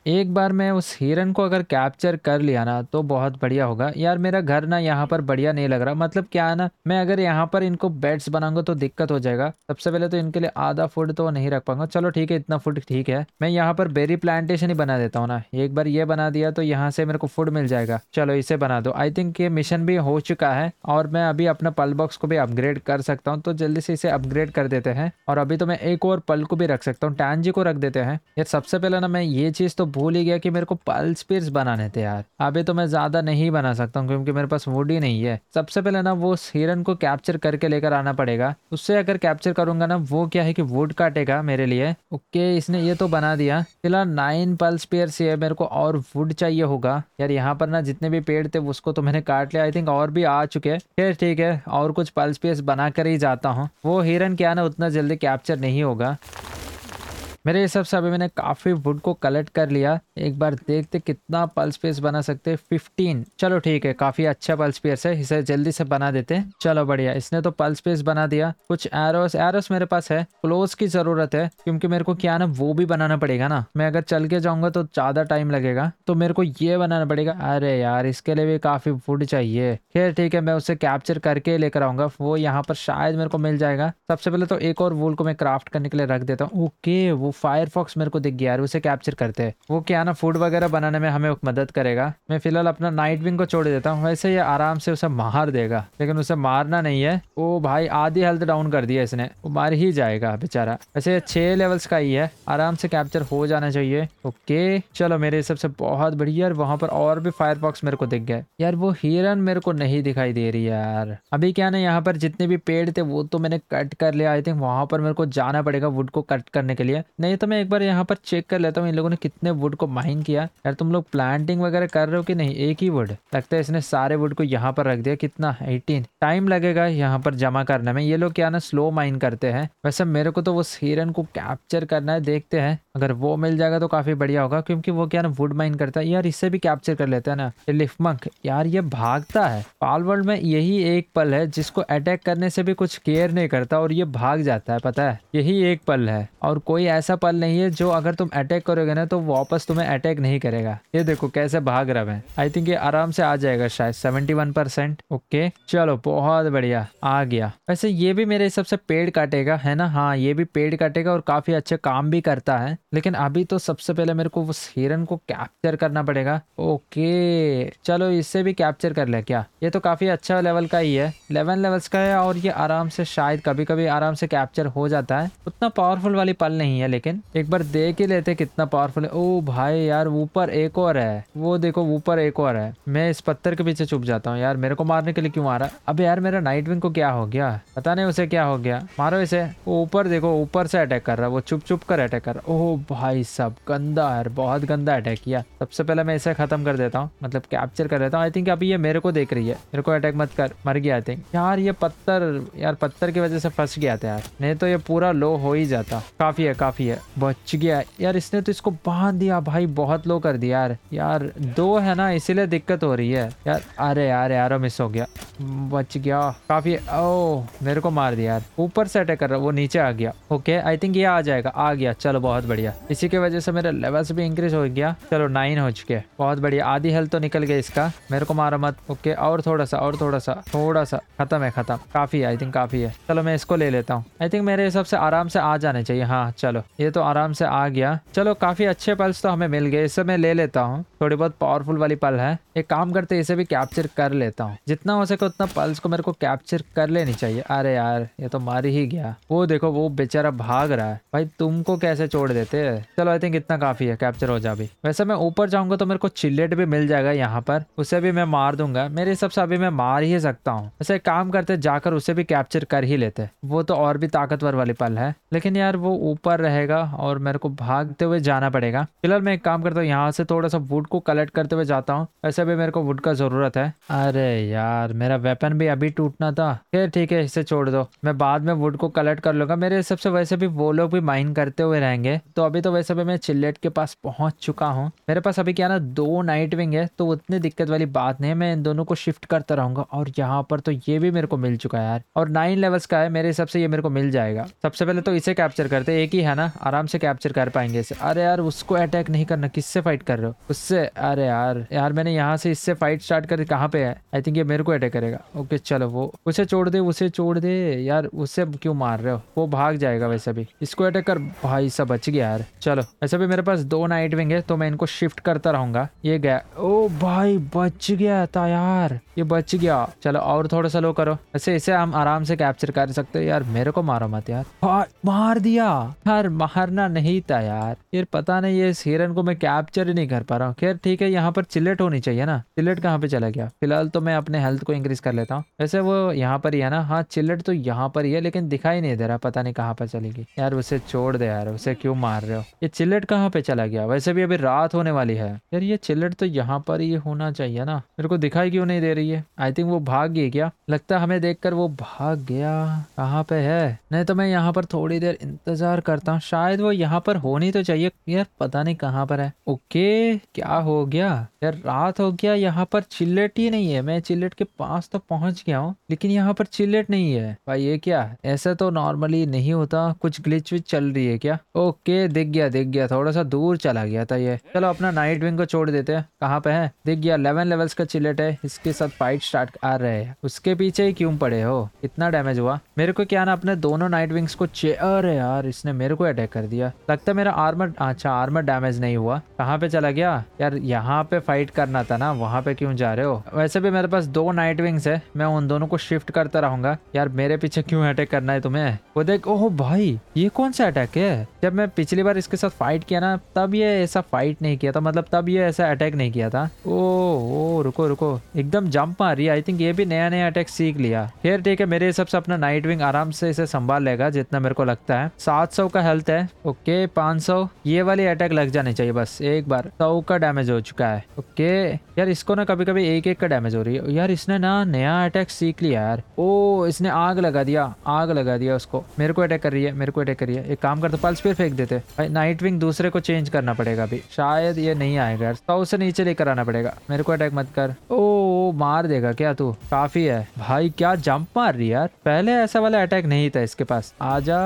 एक बार मैं उस हिरन को अगर कैप्चर कर लिया ना तो बहुत बढ़िया होगा यार मेरा घर ना यहाँ पर बढ़िया नहीं लग रहा मतलब क्या है ना मैं अगर यहाँ पर इनको बेड्स बनाऊंगा तो दिक्कत हो जाएगा सबसे पहले तो इनके लिए आधा फूड तो नहीं रख पाऊंगा चलो ठीक है इतना फूड ठीक है मैं यहाँ पर बेरी प्लांटेशन ही बना देता हूँ ना एक बार ये बना दिया तो यहाँ से मेरे को फूड मिल जाएगा चलो इसे बना दो आई थिंक ये मिशन भी हो चुका है और मैं अभी अपना पल बॉक्स को भी अपग्रेड कर सकता हूँ तो जल्दी से इसे अपग्रेड कर देते हैं और अभी तो मैं एक और पल को भी रख सकता हूँ टैन जी को रख देते हैं यार सबसे पहले ना मैं ये चीज तो भूल ही गया कि मेरे को पल्स पीर्स बनाने थे यार अभी तो मैं ज़्यादा नहीं बना सकता हूँ क्योंकि मेरे पास वुड ही नहीं है सबसे पहले ना वो हिरन को कैप्चर करके लेकर आना पड़ेगा उससे अगर कैप्चर करूंगा ना वो क्या है कि वुड काटेगा मेरे लिए ओके इसने ये तो बना दिया फिलहाल नाइन पल्स पेयर्स ये मेरे को और वुड चाहिए होगा यार यहाँ पर ना जितने भी पेड़ थे उसको तो मैंने काट लिया आई थिंक और भी आ चुके हैं फिर ठीक है और कुछ पल्स पेयर्स बना कर ही जाता हूँ वो हिरन क्या ना उतना जल्दी कैप्चर नहीं होगा मेरे हिसाब से अभी मैंने काफ़ी वुड को कलेक्ट कर लिया एक बार देखते कितना पल्स पेस बना सकते फिफ्टीन चलो ठीक है काफ़ी अच्छा पल्स पेस है इसे जल्दी से बना देते हैं चलो बढ़िया इसने तो पल्स पेस बना दिया कुछ एरोस एरोस मेरे पास है क्लोज की ज़रूरत है क्योंकि मेरे को क्या ना वो भी बनाना पड़ेगा ना मैं अगर चल के जाऊंगा तो ज़्यादा टाइम लगेगा तो मेरे को ये बनाना पड़ेगा अरे यार इसके लिए भी काफ़ी वुड चाहिए खेल ठीक है मैं उसे कैप्चर करके लेकर आऊंगा वो यहाँ पर शायद मेरे को मिल जाएगा सबसे पहले तो एक और वुल को मैं क्राफ्ट करने के लिए रख देता हूँ ओके वो फायरफॉक्स मेरे को दिख गया यार उसे कैप्चर करते हैं वो क्या ना फूड वगैरह बनाने में हमें मदद करेगा मैं फिलहाल अपना नाइट विंग को छोड़ देता हूँ वैसे ये आराम से उसे मार देगा लेकिन उसे मारना नहीं है वो भाई आधी हेल्थ डाउन कर दिया इसने वो मार ही जाएगा बेचारा वैसे छह लेवल्स का ही है आराम से कैप्चर हो जाना चाहिए ओके चलो मेरे हिसाब से बहुत बढ़िया यार वहाँ पर और भी फायर बॉक्स मेरे को दिख गए यार वो हिरन मेरे को नहीं दिखाई दे रही यार अभी क्या ना यहाँ पर जितने भी पेड़ थे वो तो मैंने कट कर लिया आई थिंक वहाँ पर मेरे को जाना पड़ेगा वुड को कट करने के लिए नहीं तो मैं एक बार यहाँ पर चेक कर लेता हूँ इन लोगों ने कितने वुड को माइन किया यार तुम लोग प्लांटिंग वगैरह कर रहे हो कि नहीं एक ही वुड लगता है इसने सारे वुड को यहाँ पर रख दिया कितना एटीन टाइम लगेगा यहाँ पर जमा करने में ये लोग क्या ना स्लो माइन करते हैं वैसे मेरे को तो उस हिरन को कैप्चर करना है देखते हैं अगर वो मिल जाएगा तो काफ़ी बढ़िया होगा क्योंकि वो क्या ना वुड माइन करता है यार इससे भी कैप्चर कर लेते हैं ना ये लिफमंक यार ये भागता है पाल वर्ल्ड में यही एक पल है जिसको अटैक करने से भी कुछ केयर नहीं करता और ये भाग जाता है पता है यही एक पल है और कोई ऐसा पल नहीं है जो अगर तुम अटैक करोगे ना तो वापस तुम्हें अटैक नहीं करेगा ये देखो कैसे भाग रहा है आई थिंक ये आराम से आ जाएगा शायद सेवेंटी वन परसेंट ओके चलो बहुत बढ़िया आ गया वैसे ये भी मेरे हिसाब से पेड़ काटेगा है ना हाँ ये भी पेड़ काटेगा और काफी अच्छे काम भी करता है लेकिन अभी तो सबसे पहले मेरे को उस हिरन को कैप्चर करना पड़ेगा ओके चलो इससे भी कैप्चर कर ले क्या ये तो काफ़ी अच्छा लेवल का ही है इलेवन लेवल्स का है और ये आराम से शायद कभी कभी आराम से कैप्चर हो जाता है उतना पावरफुल वाली पल नहीं है लेकिन एक बार देख ही लेते कितना पावरफुल है ओ भाई यार ऊपर एक और है वो देखो ऊपर एक और है मैं इस पत्थर के पीछे छुप जाता हूँ यार मेरे को मारने के लिए क्यों आ रहा अब यार मेरा नाइट विंग को क्या हो गया पता नहीं उसे क्या हो गया मारो इसे ऊपर देखो ऊपर से अटैक कर रहा है वो छुप छुप कर अटैक कर रहा ओह भाई साहब गंदा यार बहुत गंदा अटैक किया सबसे पहले मैं इसे खत्म कर देता हूँ मतलब कैप्चर कर देता हूँ आई थिंक अभी ये मेरे को देख रही है मेरे को अटैक मत कर मर गया आई थिंक यार ये पत्थर यार पत्थर की वजह से फंस गया था यार नहीं तो ये पूरा लो हो ही जाता काफी है काफी है बच गया यार इसने तो इसको बांध दिया भाई बहुत लो कर दिया यार यार दो है ना इसीलिए दिक्कत हो रही है यार अरे यार यार मिस हो गया बच गया काफी ओ मेरे को मार दिया यार ऊपर से अटैक कर रहा वो नीचे आ गया ओके आई थिंक ये आ जाएगा आ गया चलो बहुत बढ़िया गया इसी की वजह से मेरा लेवल्स भी इंक्रीज हो गया चलो नाइन हो चुके बहुत बढ़िया आधी हेल्थ तो निकल गया इसका मेरे को मारा मत ओके और थोड़ा सा और थोड़ा सा थोड़ा सा खत्म है खत्म काफी है आई थिंक काफी है चलो मैं इसको ले लेता हूँ आई थिंक मेरे हिसाब से आराम से आ जाने चाहिए हाँ चलो ये तो आराम से आ गया चलो काफी अच्छे पल्स तो हमें मिल गए इससे मैं ले लेता हूँ थोड़ी बहुत पावरफुल वाली पल है एक काम करते इसे भी कैप्चर कर लेता हूँ जितना हो सके उतना पल्स को मेरे को कैप्चर कर लेनी चाहिए अरे यार ये तो मार ही गया वो देखो वो बेचारा भाग रहा है भाई तुमको कैसे छोड़ देते दे रहे चलो आई थिंक इतना काफी है कैप्चर हो जा अभी वैसे मैं ऊपर जाऊंगा तो मेरे को चिल्लेट भी मिल जाएगा यहाँ पर उसे भी मैं मार दूंगा मेरे हिसाब से अभी मैं मार ही सकता हूँ वैसे काम करते जाकर उसे भी कैप्चर कर ही लेते वो तो और भी ताकतवर वाली पल है लेकिन यार वो ऊपर रहेगा और मेरे को भागते हुए जाना पड़ेगा फिलहाल मैं एक काम करता हूँ यहाँ से थोड़ा सा वुड को कलेक्ट करते हुए जाता हूँ वैसे भी मेरे को वुड का जरूरत है अरे यार मेरा वेपन भी अभी टूटना था फिर ठीक है इसे छोड़ दो मैं बाद में वुड को कलेक्ट कर लूंगा मेरे हिसाब से वैसे भी वो लोग भी माइन करते हुए रहेंगे तो अभी तो वैसे भी मैं चिल्लेट के पास पहुंच चुका हूँ मेरे पास अभी क्या ना दो नाइट विंग है तो उतनी दिक्कत वाली बात नहीं है मैं इन दोनों को शिफ्ट करता रहूंगा और यहाँ पर तो ये भी मेरे को मिल चुका है यार और नाइन लेवल्स का है मेरे हिसाब से ये मेरे को मिल जाएगा सबसे पहले तो इसे कैप्चर करते एक ही है ना आराम से कैप्चर कर पाएंगे इसे अरे यार उसको अटैक नहीं करना किससे फाइट कर रहे हो उससे अरे यार यार मैंने यहाँ से इससे फाइट स्टार्ट कर कहाँ पे है आई थिंक ये मेरे को अटैक करेगा ओके चलो वो उसे छोड़ दे उसे छोड़ दे यार उसे क्यों मार रहे हो वो भाग जाएगा वैसे भी इसको अटैक कर भाई सब बच गया यार चलो ऐसे भी मेरे पास दो नाइट विंग है तो मैं इनको शिफ्ट करता रहूंगा ये गया ओ भाई बच गया था यार ये बच गया चलो और थोड़ा सा लो करो ऐसे इसे हम आराम से कैप्चर कर सकते यार मेरे को मारो मत यार मार दिया यार मारना नहीं था यार यार पता नहीं ये इस हिरन को मैं कैप्चर ही नहीं कर पा रहा हूँ खैर ठीक है यहाँ पर चिलेट होनी चाहिए ना चिलेट कहाँ पे चला गया फिलहाल तो मैं अपने हेल्थ को इंक्रीज कर लेता हूँ वैसे वो यहाँ पर ही है ना हाँ चिलेट तो यहाँ पर ही है लेकिन दिखाई नहीं दे रहा पता नहीं कहाँ पर चलेगी यार उसे छोड़ दे यार उसे क्यों मार मार रहे हो ये चिल्लेट कहाँ पे चला गया वैसे भी अभी रात होने वाली है यार ये चिल्लेट तो यहाँ पर ही होना चाहिए ना मेरे को दिखाई क्यों नहीं दे रही है आई थिंक वो भाग गई क्या लगता हमें देखकर वो भाग गया कहाँ पे है नहीं तो मैं यहाँ पर थोड़ी देर इंतजार करता हूँ शायद वो यहाँ पर होनी तो चाहिए यार पता नहीं कहाँ पर है ओके क्या हो गया यार रात हो गया यहाँ पर चिल्लेट ही नहीं है मैं चिल्लेट के पास तो पहुंच गया हूँ लेकिन यहाँ पर चिल्लेट नहीं है भाई ये क्या ऐसा तो नॉर्मली नहीं होता कुछ ग्लिच विच चल रही है क्या ओके दिख गया दिख गया थोड़ा सा दूर चला गया था ये चलो अपना नाइट विंग को छोड़ देते हैं कहाँ पे है दिख गया लेवन लेवल्स का चिल्लेट है इसके साथ फाइट स्टार्ट आ रहे हैं उसके पीछे ही क्यों पड़े हो इतना डैमेज हुआ मेरे को क्या ना अपने दोनों नाइट विंग्स को चे अरे यार इसने मेरे को अटैक कर दिया लगता मेरा आर्मर अच्छा आर्मर डैमेज नहीं हुआ कहाँ पे चला गया यार यहाँ पे फाइट करना था ना वहाँ पे क्यों जा रहे हो वैसे भी मेरे पास दो नाइट विंग्स है मैं उन दोनों को शिफ्ट करता रहूंगा यार मेरे पीछे क्यों अटैक करना है तुम्हें वो देख ओहो भाई ये कौन सा अटैक है जब मैं पिछली बार इसके साथ फाइट किया ना तब ये ऐसा फाइट नहीं किया था मतलब तब ये ऐसा अटैक नहीं किया था ओ ओ रुको रुको एकदम जंप मार रही है आई थिंक ये भी नया नया अटैक सीख लिया फिर ठीक है मेरे हिसाब से अपना नाइट विंग आराम से इसे संभाल लेगा जितना मेरे को लगता है सात सौ का हेल्थ है ओके पांच सौ ये वाली अटैक लग जानी चाहिए बस एक बार सौ का डैमेज हो चुका है ओके यार इसको ना कभी कभी एक एक का डैमेज हो रही है यार इसने ना नया अटैक सीख लिया यार ओ इसने आग लगा दिया आग लगा दिया उसको मेरे को अटैक कर रही है मेरे को अटैक कर रही है एक काम करते पल्स फिर फेंक देते भाई नाइट विंग दूसरे को चेंज करना पड़ेगा अभी शायद ये नहीं आएगा यार सौ से नीचे लेकर आना पड़ेगा मेरे को अटैक मत कर ओ, ओ मार देगा क्या तू काफी है भाई क्या जंप मार रही यार पहले ऐसा वाला अटैक नहीं था इसके पास आजा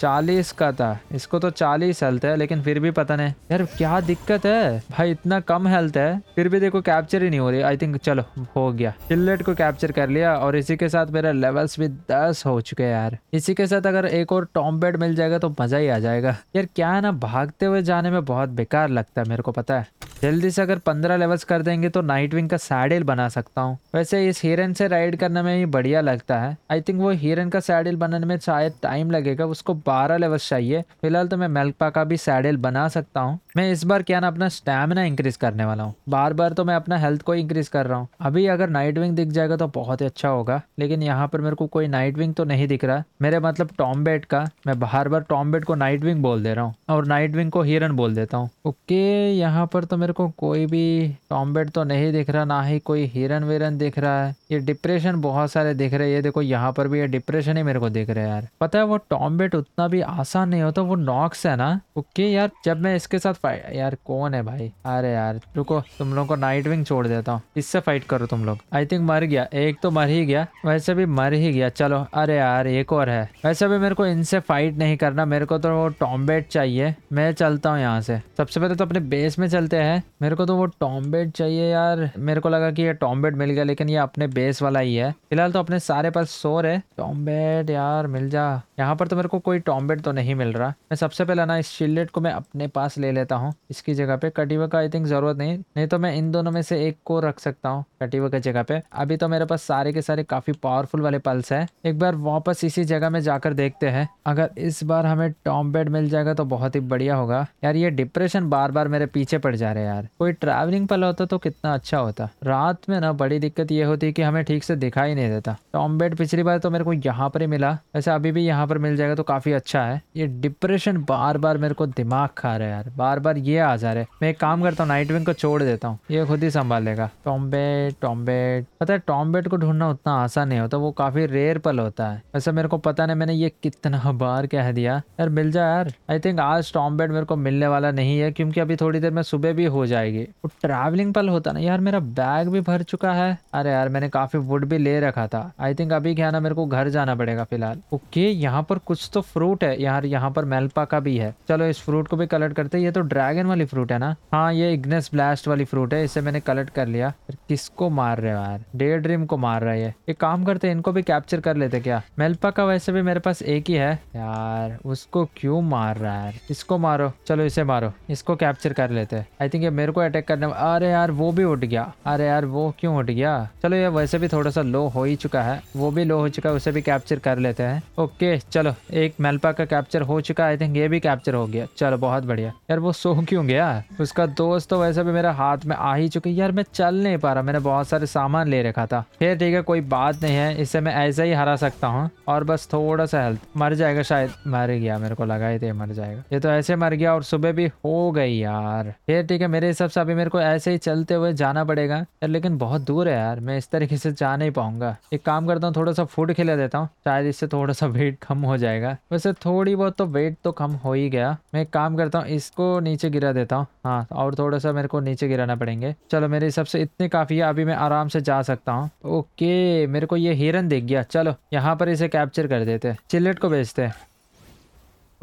चालीस का था इसको तो चालीस हेल्थ है लेकिन फिर भी पता नहीं यार क्या दिक्कत है भाई इतना कम हेल्थ है फिर भी देखो कैप्चर ही नहीं हो रही आई थिंक चलो हो गया चिल्लेट को कैप्चर कर लिया और इसी के साथ मेरा लेवल्स भी दस हो चुके हैं यार इसी के साथ अगर एक और टॉम बेड मिल जाएगा तो मजा ही आ जाएगा यार क्या है ना भागते हुए जाने में बहुत बेकार लगता है मेरे को पता है जल्दी से अगर पंद्रह लेवल्स कर देंगे तो नाइट विंग का सैडल बना सकता हूँ वैसे इस हिरन से राइड करने में ही बढ़िया लगता है आई थिंक वो हिरन का सैडल बनाने में शायद टाइम लगेगा उसको बारह लेवल्स चाहिए फिलहाल तो मैं मेल्कपा का भी सैडल बना सकता हूँ मैं इस बार क्या ना अपना स्टैमिना इंक्रीज करने वाला हूँ बार बार तो मैं अपना हेल्थ को इंक्रीज कर रहा हूँ अभी अगर नाइट विंग दिख जाएगा तो बहुत ही अच्छा होगा लेकिन यहाँ पर मेरे को कोई नाइट विंग तो नहीं दिख रहा मेरे मतलब टॉम्बेट का मैं बार बार टॉम्बेट को नाइट विंग बोल दे रहा हूँ और नाइट विंग को हिरन बोल देता हूँ ओके यहाँ पर तो मेरे को कोई भी टॉम्बेट तो नहीं दिख रहा ना ही कोई हिरन विरन दिख रहा है ये डिप्रेशन बहुत सारे दिख रहे हैं ये देखो यहाँ पर भी ये डिप्रेशन ही मेरे को दिख रहा है यार पता है वो टॉम्बेट उतना भी आसान नहीं होता वो नॉक्स है ना ओके यार जब मैं इसके साथ फाइट यार कौन है भाई अरे यार रुको तुम लोग को नाइट विंग छोड़ देता हूँ इससे फाइट करो तुम लोग आई थिंक मर गया एक तो मर ही गया वैसे भी मर ही गया चलो अरे यार एक और है वैसे भी मेरे को इनसे फाइट नहीं करना मेरे को तो वो टॉम्बेट चाहिए मैं चलता हूँ यहाँ से सबसे पहले तो अपने बेस में चलते हैं मेरे को तो वो टॉम्बेट चाहिए यार मेरे को लगा की ये टॉम्बेट मिल गया लेकिन ये अपने बेस वाला ही है फिलहाल तो अपने सारे पास शोर है टॉम्बेट यार मिल जा यहाँ पर तो मेरे को कोई टॉम्बेट तो नहीं मिल रहा मैं सबसे पहले ना इस शिलेट को मैं अपने पास ले लेता लेता हूँ इसकी जगह पे कटिवा का आई थिंक जरूरत नहीं नहीं तो मैं इन दोनों में से एक को रख सकता हूँ कटिवा की जगह पे अभी तो मेरे पास सारे के सारे काफी पावरफुल वाले पल्स है एक बार वापस इसी जगह में जाकर देखते हैं अगर इस बार हमें टॉम बेड मिल जाएगा तो बहुत ही बढ़िया होगा यार ये डिप्रेशन बार बार मेरे पीछे पड़ जा रहे यार कोई ट्रैवलिंग पल होता तो कितना अच्छा होता रात में ना बड़ी दिक्कत ये होती कि हमें ठीक से दिखाई नहीं देता टॉम बेड पिछली बार तो मेरे को यहाँ पर ही मिला वैसे अभी भी यहाँ पर मिल जाएगा तो काफी अच्छा है ये डिप्रेशन बार बार मेरे को दिमाग खा रहा है यार बार बार ये आ जा रहे मैं एक काम करता हूँ नाइट विंग को छोड़ देता हूँ ये खुद ही संभाल लेगा टॉम्बेट टॉम्बेट पता है टॉम्बेट को ढूंढना उतना आसान नहीं होता वो काफी रेयर पल होता है वैसे मेरे को पता नहीं मैंने ये कितना बार कह दिया यार मिल जाए यार आई थिंक आज टॉम्बेट मेरे को मिलने वाला नहीं है क्योंकि अभी थोड़ी देर में सुबह भी हो जाएगी वो ट्रैवलिंग पल होता ना यार मेरा बैग भी भर चुका है अरे यार मैंने काफी वुड भी ले रखा था आई थिंक अभी क्या ना मेरे को घर जाना पड़ेगा फिलहाल ओके यहाँ पर कुछ तो फ्रूट है यार यहाँ पर मेलपा का भी है चलो इस फ्रूट को भी कलेक्ट करते ये तो ड्रैगन वाली फ्रूट है ना हाँ ये इग्नेस ब्लास्ट वाली फ्रूट है इसे मैंने कलेक्ट कर लिया किसको मार रहे यार डे ड्रीम को मार रहा है एक काम करते इनको भी कैप्चर कर लेते क्या मेल्पा का वैसे भी मेरे पास एक ही है यार उसको क्यों मार रहा है इसको मारो चलो इसे मारो इसको कैप्चर कर लेते हैं आई थिंक ये मेरे को अटैक करने अरे यार वो भी उठ गया अरे यार वो क्यों उठ गया चलो ये वैसे भी थोड़ा सा लो हो ही चुका है वो भी लो हो चुका है उसे भी कैप्चर कर लेते हैं ओके चलो एक मेल्पा का कैप्चर हो चुका है आई थिंक ये भी कैप्चर हो गया चलो बहुत बढ़िया यार वो सो क्यों गया उसका दोस्त तो वैसे भी मेरे हाथ में आ ही चुके यार मैं चल नहीं पा रहा मैंने बहुत सारे सामान ले रखा था फिर ठीक है कोई बात नहीं है इसे मैं ऐसे ही हरा सकता हूँ और बस थोड़ा सा हेल्थ मर जाएगा शायद मर गया मेरे को लगा ही थे मर जाएगा ये तो ऐसे मर गया और सुबह भी हो गई यार फिर ठीक है मेरे हिसाब से अभी मेरे को ऐसे ही चलते हुए जाना पड़ेगा यार लेकिन बहुत दूर है यार मैं इस तरीके से जा नहीं पाऊंगा एक काम करता हूँ थोड़ा सा फूड खिला देता हूँ शायद इससे थोड़ा सा वेट कम हो जाएगा वैसे थोड़ी बहुत तो वेट तो कम हो ही गया मैं एक काम करता हूँ इसको नीचे गिरा देता हूँ हाँ और थोड़ा सा मेरे को नीचे गिराना पड़ेंगे चलो मेरे हिसाब से इतने काफ़ी है अभी मैं आराम से जा सकता हूँ ओके मेरे को ये हिरन देख गया चलो यहाँ पर इसे कैप्चर कर देते चिल्लेट को बेचते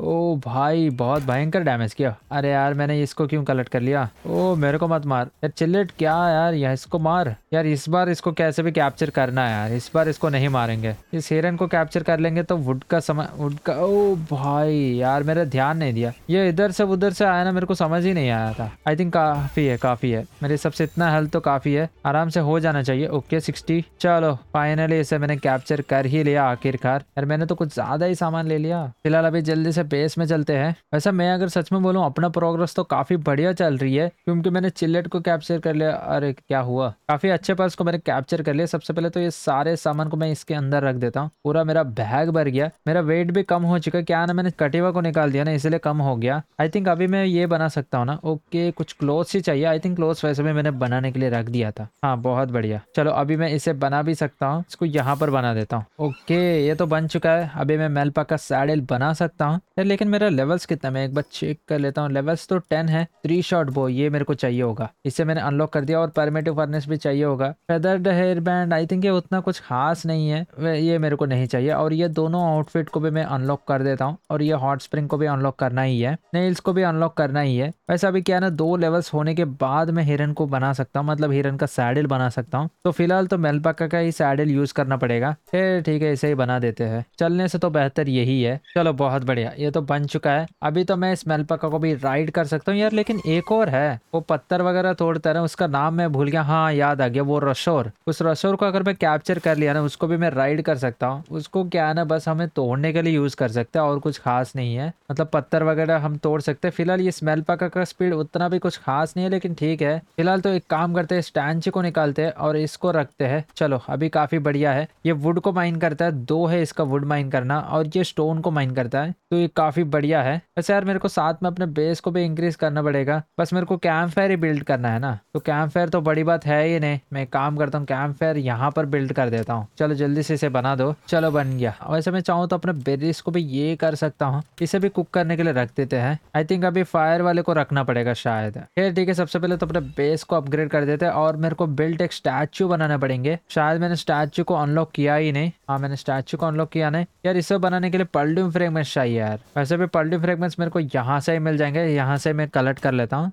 ओ भाई बहुत भयंकर डैमेज किया अरे यार मैंने इसको क्यों कलेक्ट कर लिया ओ मेरे को मत मार यार चिल्लेट क्या यार यार इसको मार यार इस बार इसको कैसे भी कैप्चर करना है यार इस बार इसको नहीं मारेंगे इस हिरन को कैप्चर कर लेंगे तो वुड का समय वुड का ओ भाई यार मेरा ध्यान नहीं दिया ये इधर से उधर से आया ना मेरे को समझ ही नहीं आया था आई थिंक काफी है काफी है मेरे सबसे इतना हेल्थ तो काफी है आराम से हो जाना चाहिए ओके सिक्सटी चलो फाइनली इसे मैंने कैप्चर कर ही लिया आखिरकार यार मैंने तो कुछ ज्यादा ही सामान ले लिया फिलहाल अभी जल्दी से बेस में चलते हैं वैसा मैं अगर सच में बोलूँ अपना प्रोग्रेस तो काफ़ी बढ़िया चल रही है क्योंकि मैंने चिल्लेट को कैप्चर कर लिया अरे क्या हुआ काफ़ी अच्छे पर्स को मैंने कैप्चर कर लिया सबसे पहले तो ये सारे सामान को मैं इसके अंदर रख देता हूँ पूरा मेरा बैग भर गया मेरा वेट भी कम हो चुका क्या ना मैंने कटिवा को निकाल दिया ना इसलिए कम हो गया आई थिंक अभी मैं ये बना सकता हूँ ना ओके कुछ क्लोथ ही चाहिए आई थिंक क्लोथ वैसे भी मैंने बनाने के लिए रख दिया था हाँ बहुत बढ़िया चलो अभी मैं इसे बना भी सकता हूँ इसको यहाँ पर बना देता हूँ ओके ये तो बन चुका है अभी मैं मेलपा का सैडल बना सकता हूँ यार लेकिन मेरा लेवल्स कितना मैं एक बार चेक कर लेता हूँ लेवल्स तो टेन है थ्री शॉट बो ये मेरे को चाहिए होगा इसे मैंने अनलॉक कर दिया और परमेटिव फर्नेस भी चाहिए होगा feathered hair band I think ये उतना कुछ खास नहीं है ये मेरे को नहीं चाहिए और ये दोनों आउटफिट को भी मैं अनलॉक कर देता हूँ और ये हॉट स्प्रिंग को भी अनलॉक करना ही है नेल्स को भी अनलॉक करना ही है वैसे अभी क्या ना दो लेवल्स होने के बाद मैं हिरन को बना सकता हूँ मतलब हिरन का सैडल बना सकता हूँ तो फिलहाल तो मेलपाका का ही सैडल यूज करना पड़ेगा ठीक है इसे ही बना देते हैं चलने से तो बेहतर यही है चलो बहुत बढ़िया ये ये तो बन चुका है अभी तो मैं इस मेलपका को भी राइड कर सकता हूँ यार लेकिन एक और है वो पत्थर वगैरह तोड़ता रहे उसका नाम मैं भूल गया हाँ याद आ गया वो रसोर उस रसोर को अगर मैं कैप्चर कर लिया ना उसको भी मैं राइड कर सकता हूँ उसको क्या है ना बस हमें तोड़ने के लिए यूज कर सकते हैं और कुछ खास नहीं है मतलब पत्थर वगैरह हम तोड़ सकते हैं फिलहाल ये स्मेल पका का स्पीड उतना भी कुछ खास नहीं है लेकिन ठीक है फिलहाल तो एक काम करते हैं स्टैंड को निकालते हैं और इसको रखते हैं चलो अभी काफी बढ़िया है ये वुड को माइन करता है दो है इसका वुड माइन करना और ये स्टोन को माइन करता है तो एक काफ़ी बढ़िया है वैसे यार मेरे को साथ में अपने बेस को भी इंक्रीज करना पड़ेगा बस मेरे को कैंप फेयर ही बिल्ड करना है ना तो कैम्प फेयर तो बड़ी बात है ही नहीं मैं काम करता हूँ कैम्प फेयर यहाँ पर बिल्ड कर देता हूँ चलो जल्दी से इसे बना दो चलो बन गया वैसे मैं चाहूँ तो अपने बेरिस को भी ये कर सकता हूँ इसे भी कुक करने के लिए रख देते हैं आई थिंक अभी फायर वाले को रखना पड़ेगा शायद फिर ठीक है सबसे पहले तो अपने बेस को अपग्रेड कर देते हैं और मेरे को बिल्ड एक स्टैचू बनाने पड़ेंगे शायद मैंने स्टैचू को अनलॉक किया ही नहीं हाँ मैंने स्टैचू को अनलॉक किया नहीं यार इसे बनाने के लिए पल्डूम फ्रेम में चाहिए यार वैसे भी पल्टी फ्रेगमेंट्स मेरे को यहाँ से ही मिल जाएंगे यहाँ से मैं कलेक्ट कर लेता हूँ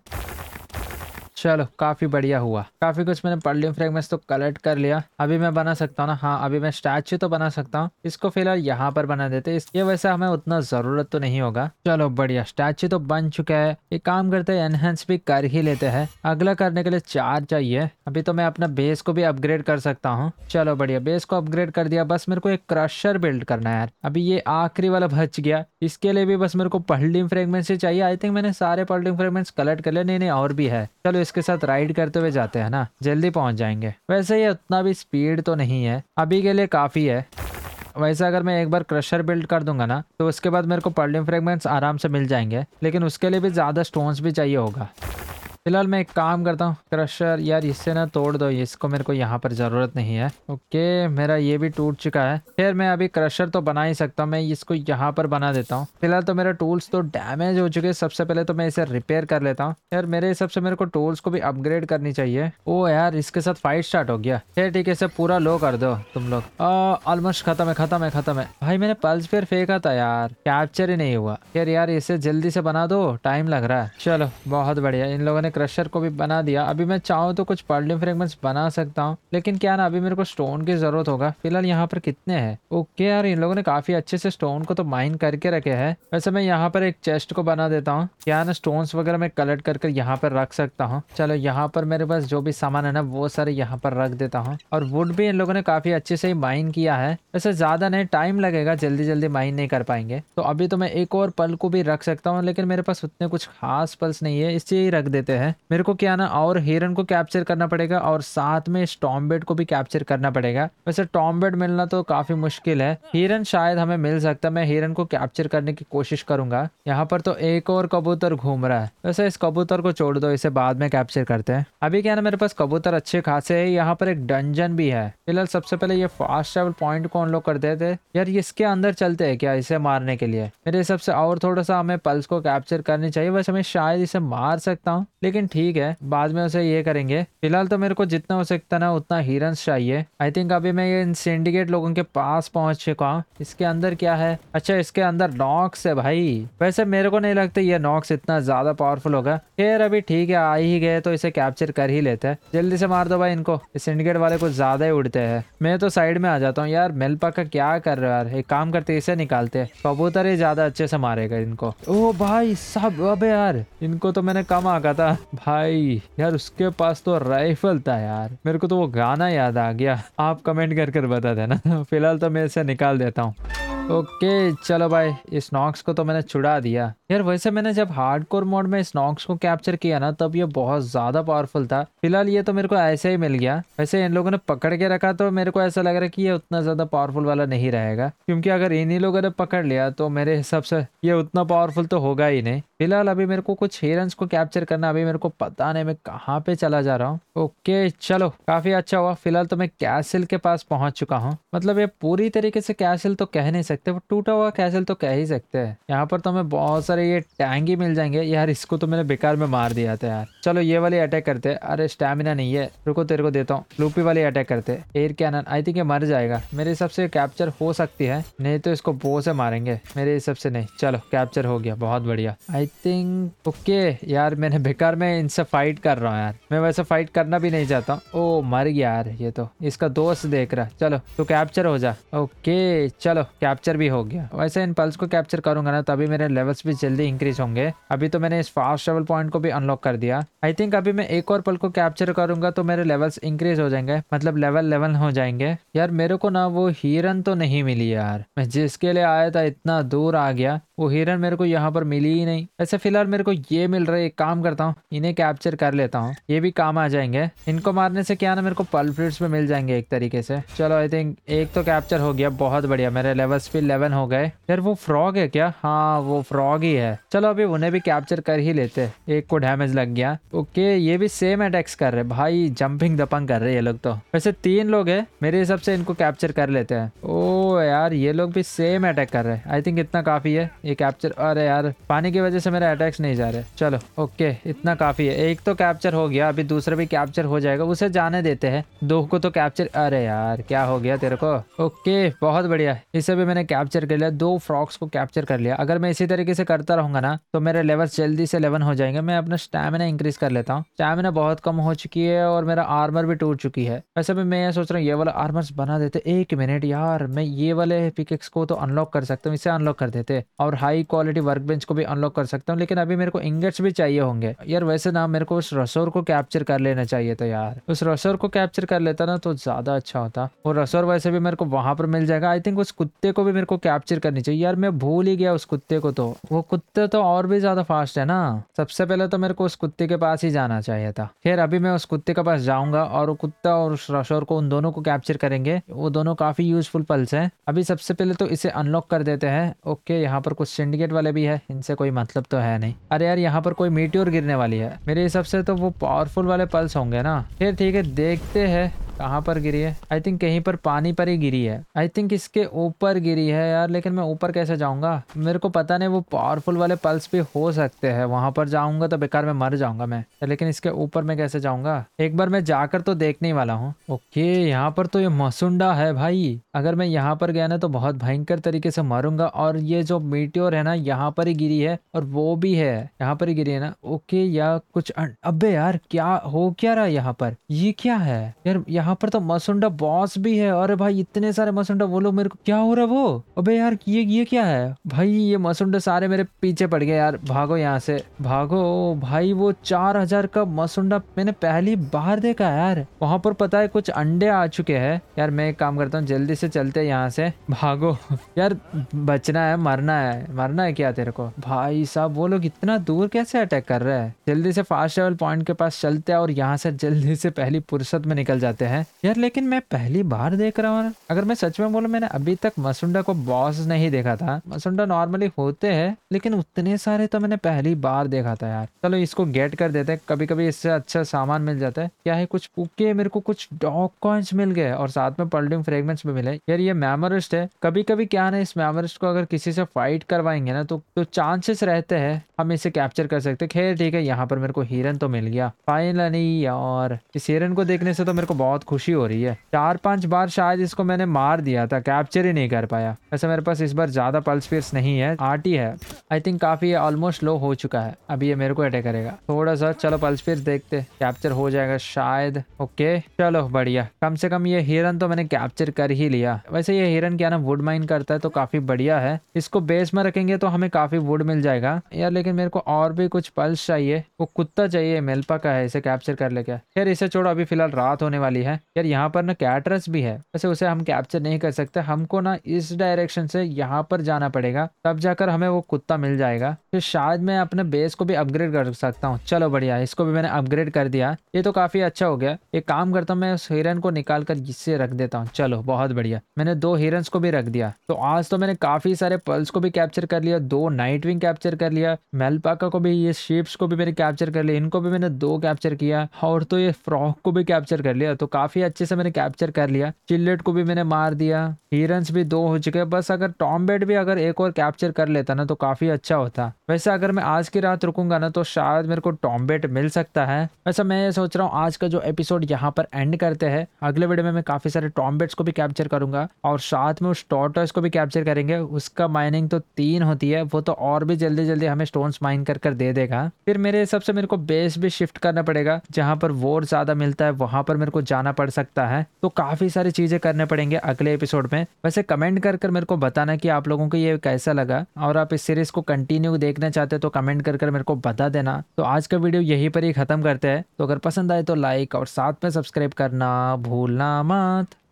चलो काफ़ी बढ़िया हुआ काफ़ी कुछ मैंने लिया फ्रेगमेंट तो कलेक्ट कर लिया अभी मैं बना सकता हूँ ना हाँ अभी मैं स्टैचू तो बना सकता हूँ इसको फिलहाल यहाँ पर बना देते ये वैसे हमें उतना ज़रूरत तो नहीं होगा चलो बढ़िया स्टैचू तो बन चुका है ये काम करते हैं एनहेंस भी कर ही लेते हैं अगला करने के लिए चार चाहिए अभी तो मैं अपना बेस को भी अपग्रेड कर सकता हूँ चलो बढ़िया बेस को अपग्रेड कर दिया बस मेरे को एक क्रशर बिल्ड करना है यार अभी ये आखिरी वाला बच गया इसके लिए भी बस मेरे को पल्डिंग फ्रेगमेंट्स ही चाहिए आई थिंक मैंने सारे पल्डिंग फ्रेगमेंट्स कलेक्ट कर लिया नहीं नहीं और भी है चलो इसके साथ राइड करते हुए जाते हैं ना जल्दी पहुंच जाएंगे वैसे ये उतना भी स्पीड तो नहीं है अभी के लिए काफ़ी है वैसे अगर मैं एक बार क्रशर बिल्ड कर दूंगा ना तो उसके बाद मेरे को पर्लिम फ्रेगमेंट्स आराम से मिल जाएंगे लेकिन उसके लिए भी ज़्यादा स्टोन्स भी चाहिए होगा फिलहाल मैं एक काम करता हूँ क्रशर यार इससे ना तोड़ दो इसको मेरे को यहाँ पर ज़रूरत नहीं है ओके मेरा ये भी टूट चुका है फिर मैं अभी क्रशर तो बना ही सकता हूँ मैं इसको यहाँ पर बना देता हूँ फिलहाल तो मेरा टूल्स तो डैमेज हो चुके हैं सबसे पहले तो मैं इसे रिपेयर कर लेता हूँ यार मेरे हिसाब से मेरे को टूल्स को भी अपग्रेड करनी चाहिए ओ यार इसके साथ फाइट स्टार्ट हो गया फिर ठीक है पूरा लो कर दो तुम लोग ऑलमोस्ट खत्म है खत्म है खत्म है भाई मैंने पल्स फिर फेंका था यार कैप्चर ही नहीं हुआ यार यार इसे जल्दी से बना दो टाइम लग रहा है चलो बहुत बढ़िया इन लोगों ने क्रशर को भी बना दिया अभी मैं चाहूँ तो कुछ पर्लिन फ्रेगमेंट्स बना सकता हूँ लेकिन क्या ना अभी मेरे को स्टोन की जरूरत होगा फिलहाल यहाँ पर कितने हैं ओके यार इन लोगों ने काफी अच्छे से स्टोन को तो माइन करके रखे है वैसे मैं यहाँ पर एक चेस्ट को बना देता हूँ क्या ना स्टोन वगैरह मैं कलेक्ट करके यहाँ पर रख सकता हूँ चलो यहाँ पर मेरे पास जो भी सामान है ना वो सारे यहाँ पर रख देता हूँ और वुड भी इन लोगों ने काफी अच्छे से ही माइन किया है वैसे ज्यादा नहीं टाइम लगेगा जल्दी जल्दी माइन नहीं कर पाएंगे तो अभी तो मैं एक और पल को भी रख सकता हूँ लेकिन मेरे पास उतने कुछ खास पल्स नहीं है इससे ही रख देते हैं है मेरे को क्या ना और हेरन को कैप्चर करना पड़ेगा और साथ में स्टॉम्बेट को भी कैप्चर करना पड़ेगा वैसे टॉम्बेट मिलना तो काफी मुश्किल है हिरन शायद हमें मिल सकता मैं हिरन को कैप्चर करने की कोशिश करूंगा यहाँ पर तो एक और कबूतर घूम रहा है वैसे इस कबूतर को छोड़ दो इसे बाद में कैप्चर करते हैं अभी क्या ना मेरे पास कबूतर अच्छे खासे है यहाँ पर एक डंजन भी है फिलहाल सबसे पहले ये फास्ट ट्रेवल पॉइंट को अनलॉक कर देते यार इसके अंदर चलते है क्या इसे मारने के लिए मेरे हिसाब से और थोड़ा सा हमें पल्स को कैप्चर करनी चाहिए वैसे मैं शायद इसे मार सकता हूँ लेकिन ठीक है बाद में उसे ये करेंगे फिलहाल तो मेरे को जितना हो सकता ना उतना हीरन चाहिए आई थिंक अभी मैं ये सिंडिकेट लोगों के पास पहुंच चुका हूँ इसके अंदर क्या है अच्छा इसके अंदर नॉक्स है भाई वैसे मेरे को नहीं लगता ये नॉक्स इतना ज्यादा पावरफुल होगा खेर अभी ठीक है आ ही गए तो इसे कैप्चर कर ही लेते हैं जल्दी से मार दो भाई इनको सिंडिकेट वाले कुछ ज्यादा ही उड़ते है मैं तो साइड में आ जाता हूँ यार मेलपा का क्या कर रहे यार एक काम करते इसे निकालते कबूतर ही ज्यादा अच्छे से मारेगा इनको ओ भाई सब अब यार इनको तो मैंने कम आका था भाई यार उसके पास तो राइफल था यार मेरे को तो वो गाना याद आ गया आप कमेंट कर कर बता देना फिलहाल तो मैं इसे निकाल देता हूँ ओके चलो भाई इस नॉक्स को तो मैंने छुड़ा दिया यार वैसे मैंने जब हार्डकोर मोड में इस नॉक्स को कैप्चर किया ना तब ये बहुत ज्यादा पावरफुल था फिलहाल ये तो मेरे को ऐसे ही मिल गया वैसे इन लोगों ने पकड़ के रखा तो मेरे को ऐसा लग रहा है कि ये उतना ज्यादा पावरफुल वाला नहीं रहेगा क्योंकि अगर इन्हीं लोगों ने पकड़ लिया तो मेरे हिसाब से ये उतना पावरफुल तो होगा ही नहीं फिलहाल अभी मेरे को कुछ हेरन्स को कैप्चर करना अभी मेरे को पता नहीं मैं कहाँ पे चला जा रहा हूँ ओके चलो काफी अच्छा हुआ फिलहाल तो मैं कैसिल के पास पहुंच चुका हूँ मतलब ये पूरी तरीके से कैसिल तो कह नहीं सकते वो टूटा हुआ कैसल तो कह ही सकते हैं यहाँ पर तो हमें बहुत सारे ये टैंग ही मिल जाएंगे यार इसको तो मैंने बेकार में मार दिया था यार चलो ये वाली अटैक करते हैं अरे स्टेमिना नहीं है रुको तेरे को देता हूँ लूपी वाली अटैक करते एयर कैन आई थिंक ये मर जाएगा मेरे हिसाब से कैप्चर हो सकती है नहीं तो इसको बो से मारेंगे मेरे हिसाब से नहीं चलो कैप्चर हो गया बहुत बढ़िया आई थिंक ओके यार मैंने बेकार में इनसे फाइट कर रहा हूँ यार मैं वैसे फाइट करना भी नहीं चाहता ओ मर गया यार ये तो इसका दोस्त देख रहा चलो तो कैप्चर हो जा ओके चलो कैप्चर कैप्चर भी हो गया वैसे इन पल्स को कैप्चर करूंगा ना तभी मेरे लेवल्स भी जल्दी इंक्रीज होंगे अभी तो मैंने इस फास्ट ट्रेवल पॉइंट को भी अनलॉक कर दिया आई थिंक अभी मैं एक और पल को कैप्चर करूंगा तो मेरे लेवल्स इंक्रीज हो जाएंगे मतलब लेवल लेवल हो जाएंगे यार मेरे को ना वो हिरन तो नहीं मिली यार मैं जिसके लिए आया था इतना दूर आ गया वो हिरन मेरे को यहाँ पर मिली ही नहीं वैसे फिलहाल मेरे को ये मिल रहा है एक काम करता हूँ इन्हें कैप्चर कर लेता हूँ ये भी काम आ जाएंगे इनको मारने से क्या ना मेरे को पल फ्रूट्स में मिल जाएंगे एक तरीके से चलो आई थिंक एक तो कैप्चर हो गया बहुत बढ़िया मेरे लेवल्स पे इलेवन हो गए यार वो फ्रॉग है क्या हाँ वो फ्रॉग ही है चलो अभी उन्हें भी कैप्चर कर ही लेते एक को डैमेज लग गया ओके ये भी सेम अटैक्स कर रहे भाई जंपिंग दपंग कर रहे ये लोग तो वैसे तीन लोग है मेरे हिसाब से इनको कैप्चर कर लेते हैं ओ oh, यार ये लोग भी सेम अटैक कर रहे हैं आई थिंक इतना काफी है ये कैप्चर अरे यार पानी की वजह से मेरे अटैक्स नहीं जा रहे चलो ओके इतना काफी है एक तो कैप्चर हो गया अभी दूसरा भी कैप्चर हो जाएगा उसे जाने देते हैं दो को तो कैप्चर अरे यार क्या हो गया तेरे को ओके बहुत बढ़िया इसे भी मैंने कैप्चर कर लिया दो फ्रॉक्स को कैप्चर कर लिया अगर मैं इसी तरीके से करता रहूंगा ना तो मेरे लेवल्स जल्दी से लेवन हो जाएंगे मैं अपना स्टैमिना इंक्रीज कर लेता हूँ स्टैमिना बहुत कम हो चुकी है और मेरा आर्मर भी टूट चुकी है वैसे भी मैं ये सोच रहा हूँ ये वाला आर्मर बना देते एक मिनट यार मैं ये वाले पिकेक्स को तो अनलॉक कर सकता हूँ इसे अनलॉक कर देते और हाई क्वालिटी वर्क बेंच को भी अनलॉक कर सकता हूँ लेकिन अभी मेरे को इंगेट्स भी चाहिए होंगे यार वैसे ना मेरे को उस रसोर को कैप्चर कर लेना चाहिए था यार उस रसोर को कैप्चर कर लेता ना तो ज्यादा अच्छा होता और रसोर वैसे भी मेरे को वहां पर मिल जाएगा आई थिंक उस कुत्ते को भी मेरे को कैप्चर करनी चाहिए यार मैं भूल ही गया उस कुत्ते को तो वो कुत्ते तो और भी ज्यादा फास्ट है ना सबसे पहले तो मेरे को उस कुत्ते के पास ही जाना चाहिए था फिर अभी मैं उस कुत्ते के पास जाऊंगा और कुत्ता और उस रशोर को उन दोनों को कैप्चर करेंगे वो दोनों काफी यूजफुल पल्स है अभी सबसे पहले तो इसे अनलॉक कर देते हैं ओके यहाँ पर कुछ सिंडिकेट वाले भी है इनसे कोई मतलब तो है नहीं अरे यार यहाँ पर कोई मीट्योर गिरने वाली है मेरे हिसाब से तो वो पावरफुल वाले पल्स होंगे ना फिर ठीक है देखते हैं कहाँ पर गिरी है आई थिंक कहीं पर पानी पर ही गिरी है आई थिंक इसके ऊपर गिरी है यार लेकिन मैं ऊपर कैसे जाऊंगा मेरे को पता नहीं वो पावरफुल वाले पल्स भी हो सकते हैं वहां पर जाऊंगा तो बेकार में मर जाऊंगा मैं लेकिन इसके ऊपर मैं कैसे जाऊंगा एक बार मैं जाकर तो देखने वाला हूँ ओके यहाँ पर तो ये मसुंडा है भाई अगर मैं यहाँ पर गया ना तो बहुत भयंकर तरीके से मरूंगा और ये जो मीटियोर है ना यहाँ पर ही गिरी है और वो भी है यहाँ पर ही गिरी है ना ओके या कुछ अबे यार क्या हो क्या रहा है यहाँ पर ये क्या है यार यहाँ यहाँ पर तो मसुंडा बॉस भी है अरे भाई इतने सारे मसुंडा वो लोग मेरे को क्या हो रहा है वो अबे यार ये ये क्या है भाई ये मसुंडा सारे मेरे पीछे पड़ गए यार भागो यहाँ से भागो भाई वो चार हजार का मसुंडा मैंने पहली बार देखा यार वहां पर पता है कुछ अंडे आ चुके हैं यार मैं एक काम करता हूँ जल्दी से चलते यहाँ से भागो यार बचना है मरना है मरना है क्या तेरे को भाई साहब वो लोग इतना दूर कैसे अटैक कर रहे हैं जल्दी से फास्ट ट्रेवल पॉइंट के पास चलते हैं और यहाँ से जल्दी से पहली फुर्सत में निकल जाते हैं है यार लेकिन मैं पहली बार देख रहा हूँ अगर मैं सच में बोलूँ मैंने अभी तक मसुंडा को बॉस नहीं देखा था मसुंडा नॉर्मली होते हैं लेकिन उतने सारे तो मैंने पहली बार देखा था यार चलो इसको गेट कर देते हैं कभी कभी इससे अच्छा सामान मिल जाता है क्या है कुछ पुके मेरे को कुछ डॉग कॉइन्स मिल गए और साथ में पल्डिंग फ्रेगमेंट्स भी मिले यार ये मेमोरिस्ट है कभी कभी क्या ना इस मेमोरिस्ट को अगर किसी से फाइट करवाएंगे ना तो तो चांसेस रहते हैं हम इसे कैप्चर कर सकते खैर ठीक है यहाँ पर मेरे को हिरन तो मिल गया फाइनली और इस हिरन को देखने से तो मेरे को बहुत खुशी हो रही है चार पांच बार शायद इसको मैंने मार दिया था कैप्चर ही नहीं कर पाया वैसे मेरे पास इस बार ज्यादा पल्स पीस नहीं है आर्ट है आई थिंक काफी ऑलमोस्ट लो हो चुका है अभी ये मेरे को अटैक करेगा थोड़ा सा चलो पल्स पीस देखते कैप्चर हो जाएगा शायद ओके चलो बढ़िया कम से कम ये हिरन तो मैंने कैप्चर कर ही लिया वैसे ये हिरन क्या ना वुड माइन करता है तो काफी बढ़िया है इसको बेस में रखेंगे तो हमें काफी वुड मिल जाएगा यार लेकिन मेरे को और भी कुछ पल्स चाहिए वो कुत्ता चाहिए मेलपा का है इसे कैप्चर कर ले क्या खैर इसे छोड़ो अभी फिलहाल रात होने वाली है है यार यहाँ पर ना कैटरस भी है वैसे उसे हम कैप्चर नहीं कर सकते हमको ना इस डायरेक्शन से यहाँ पर जाना पड़ेगा तब जाकर हमें वो कुत्ता मिल जाएगा फिर शायद मैं अपने बेस को भी अपग्रेड कर सकता हूँ चलो बढ़िया इसको भी मैंने अपग्रेड कर दिया ये तो काफी अच्छा हो गया एक काम करता हूँ मैं उस हिरन को निकाल कर इससे रख देता हूँ चलो बहुत बढ़िया मैंने दो हिरन को भी रख दिया तो आज तो मैंने काफी सारे पल्स को भी कैप्चर कर लिया दो नाइट विंग कैप्चर कर लिया मेलपाका को भी ये शेप्स को भी मैंने कैप्चर कर लिया इनको भी मैंने दो कैप्चर किया और तो ये फ्रॉक को भी कैप्चर कर लिया तो काफी काफ़ी अच्छे से मैंने कैप्चर कर लिया चिल्लेट को भी मैंने मार दिया हिरन्स भी दो हो चुके बस अगर टॉम्बेट भी अगर एक और कैप्चर कर लेता ना तो काफ़ी अच्छा होता वैसे अगर मैं आज की रात रुकूंगा ना तो शायद मेरे को टॉम्बेट मिल सकता है वैसे मैं ये सोच रहा हूँ आज का जो एपिसोड यहाँ पर एंड करते हैं अगले वीडियो में मैं काफ़ी सारे टॉम्बेट्स को भी कैप्चर करूंगा और साथ में उस टॉर्टर्स को भी कैप्चर करेंगे उसका माइनिंग तो तीन होती है वो तो और भी जल्दी जल्दी हमें स्टोन माइन कर कर दे देगा फिर मेरे हिसाब से मेरे को बेस भी शिफ्ट करना पड़ेगा जहाँ पर वोर ज़्यादा मिलता है वहां पर मेरे को जाना पड़ सकता है तो काफ़ी सारी चीज़ें करने पड़ेंगे अगले एपिसोड में वैसे कमेंट कर कर मेरे को बताना कि आप लोगों को ये कैसा लगा और आप इस सीरीज़ को कंटिन्यू देखना चाहते हो तो कमेंट कर कर मेरे को बता देना तो आज का वीडियो यहीं पर ही ख़त्म करते हैं तो अगर पसंद आए तो लाइक और साथ में सब्सक्राइब करना भूलना मत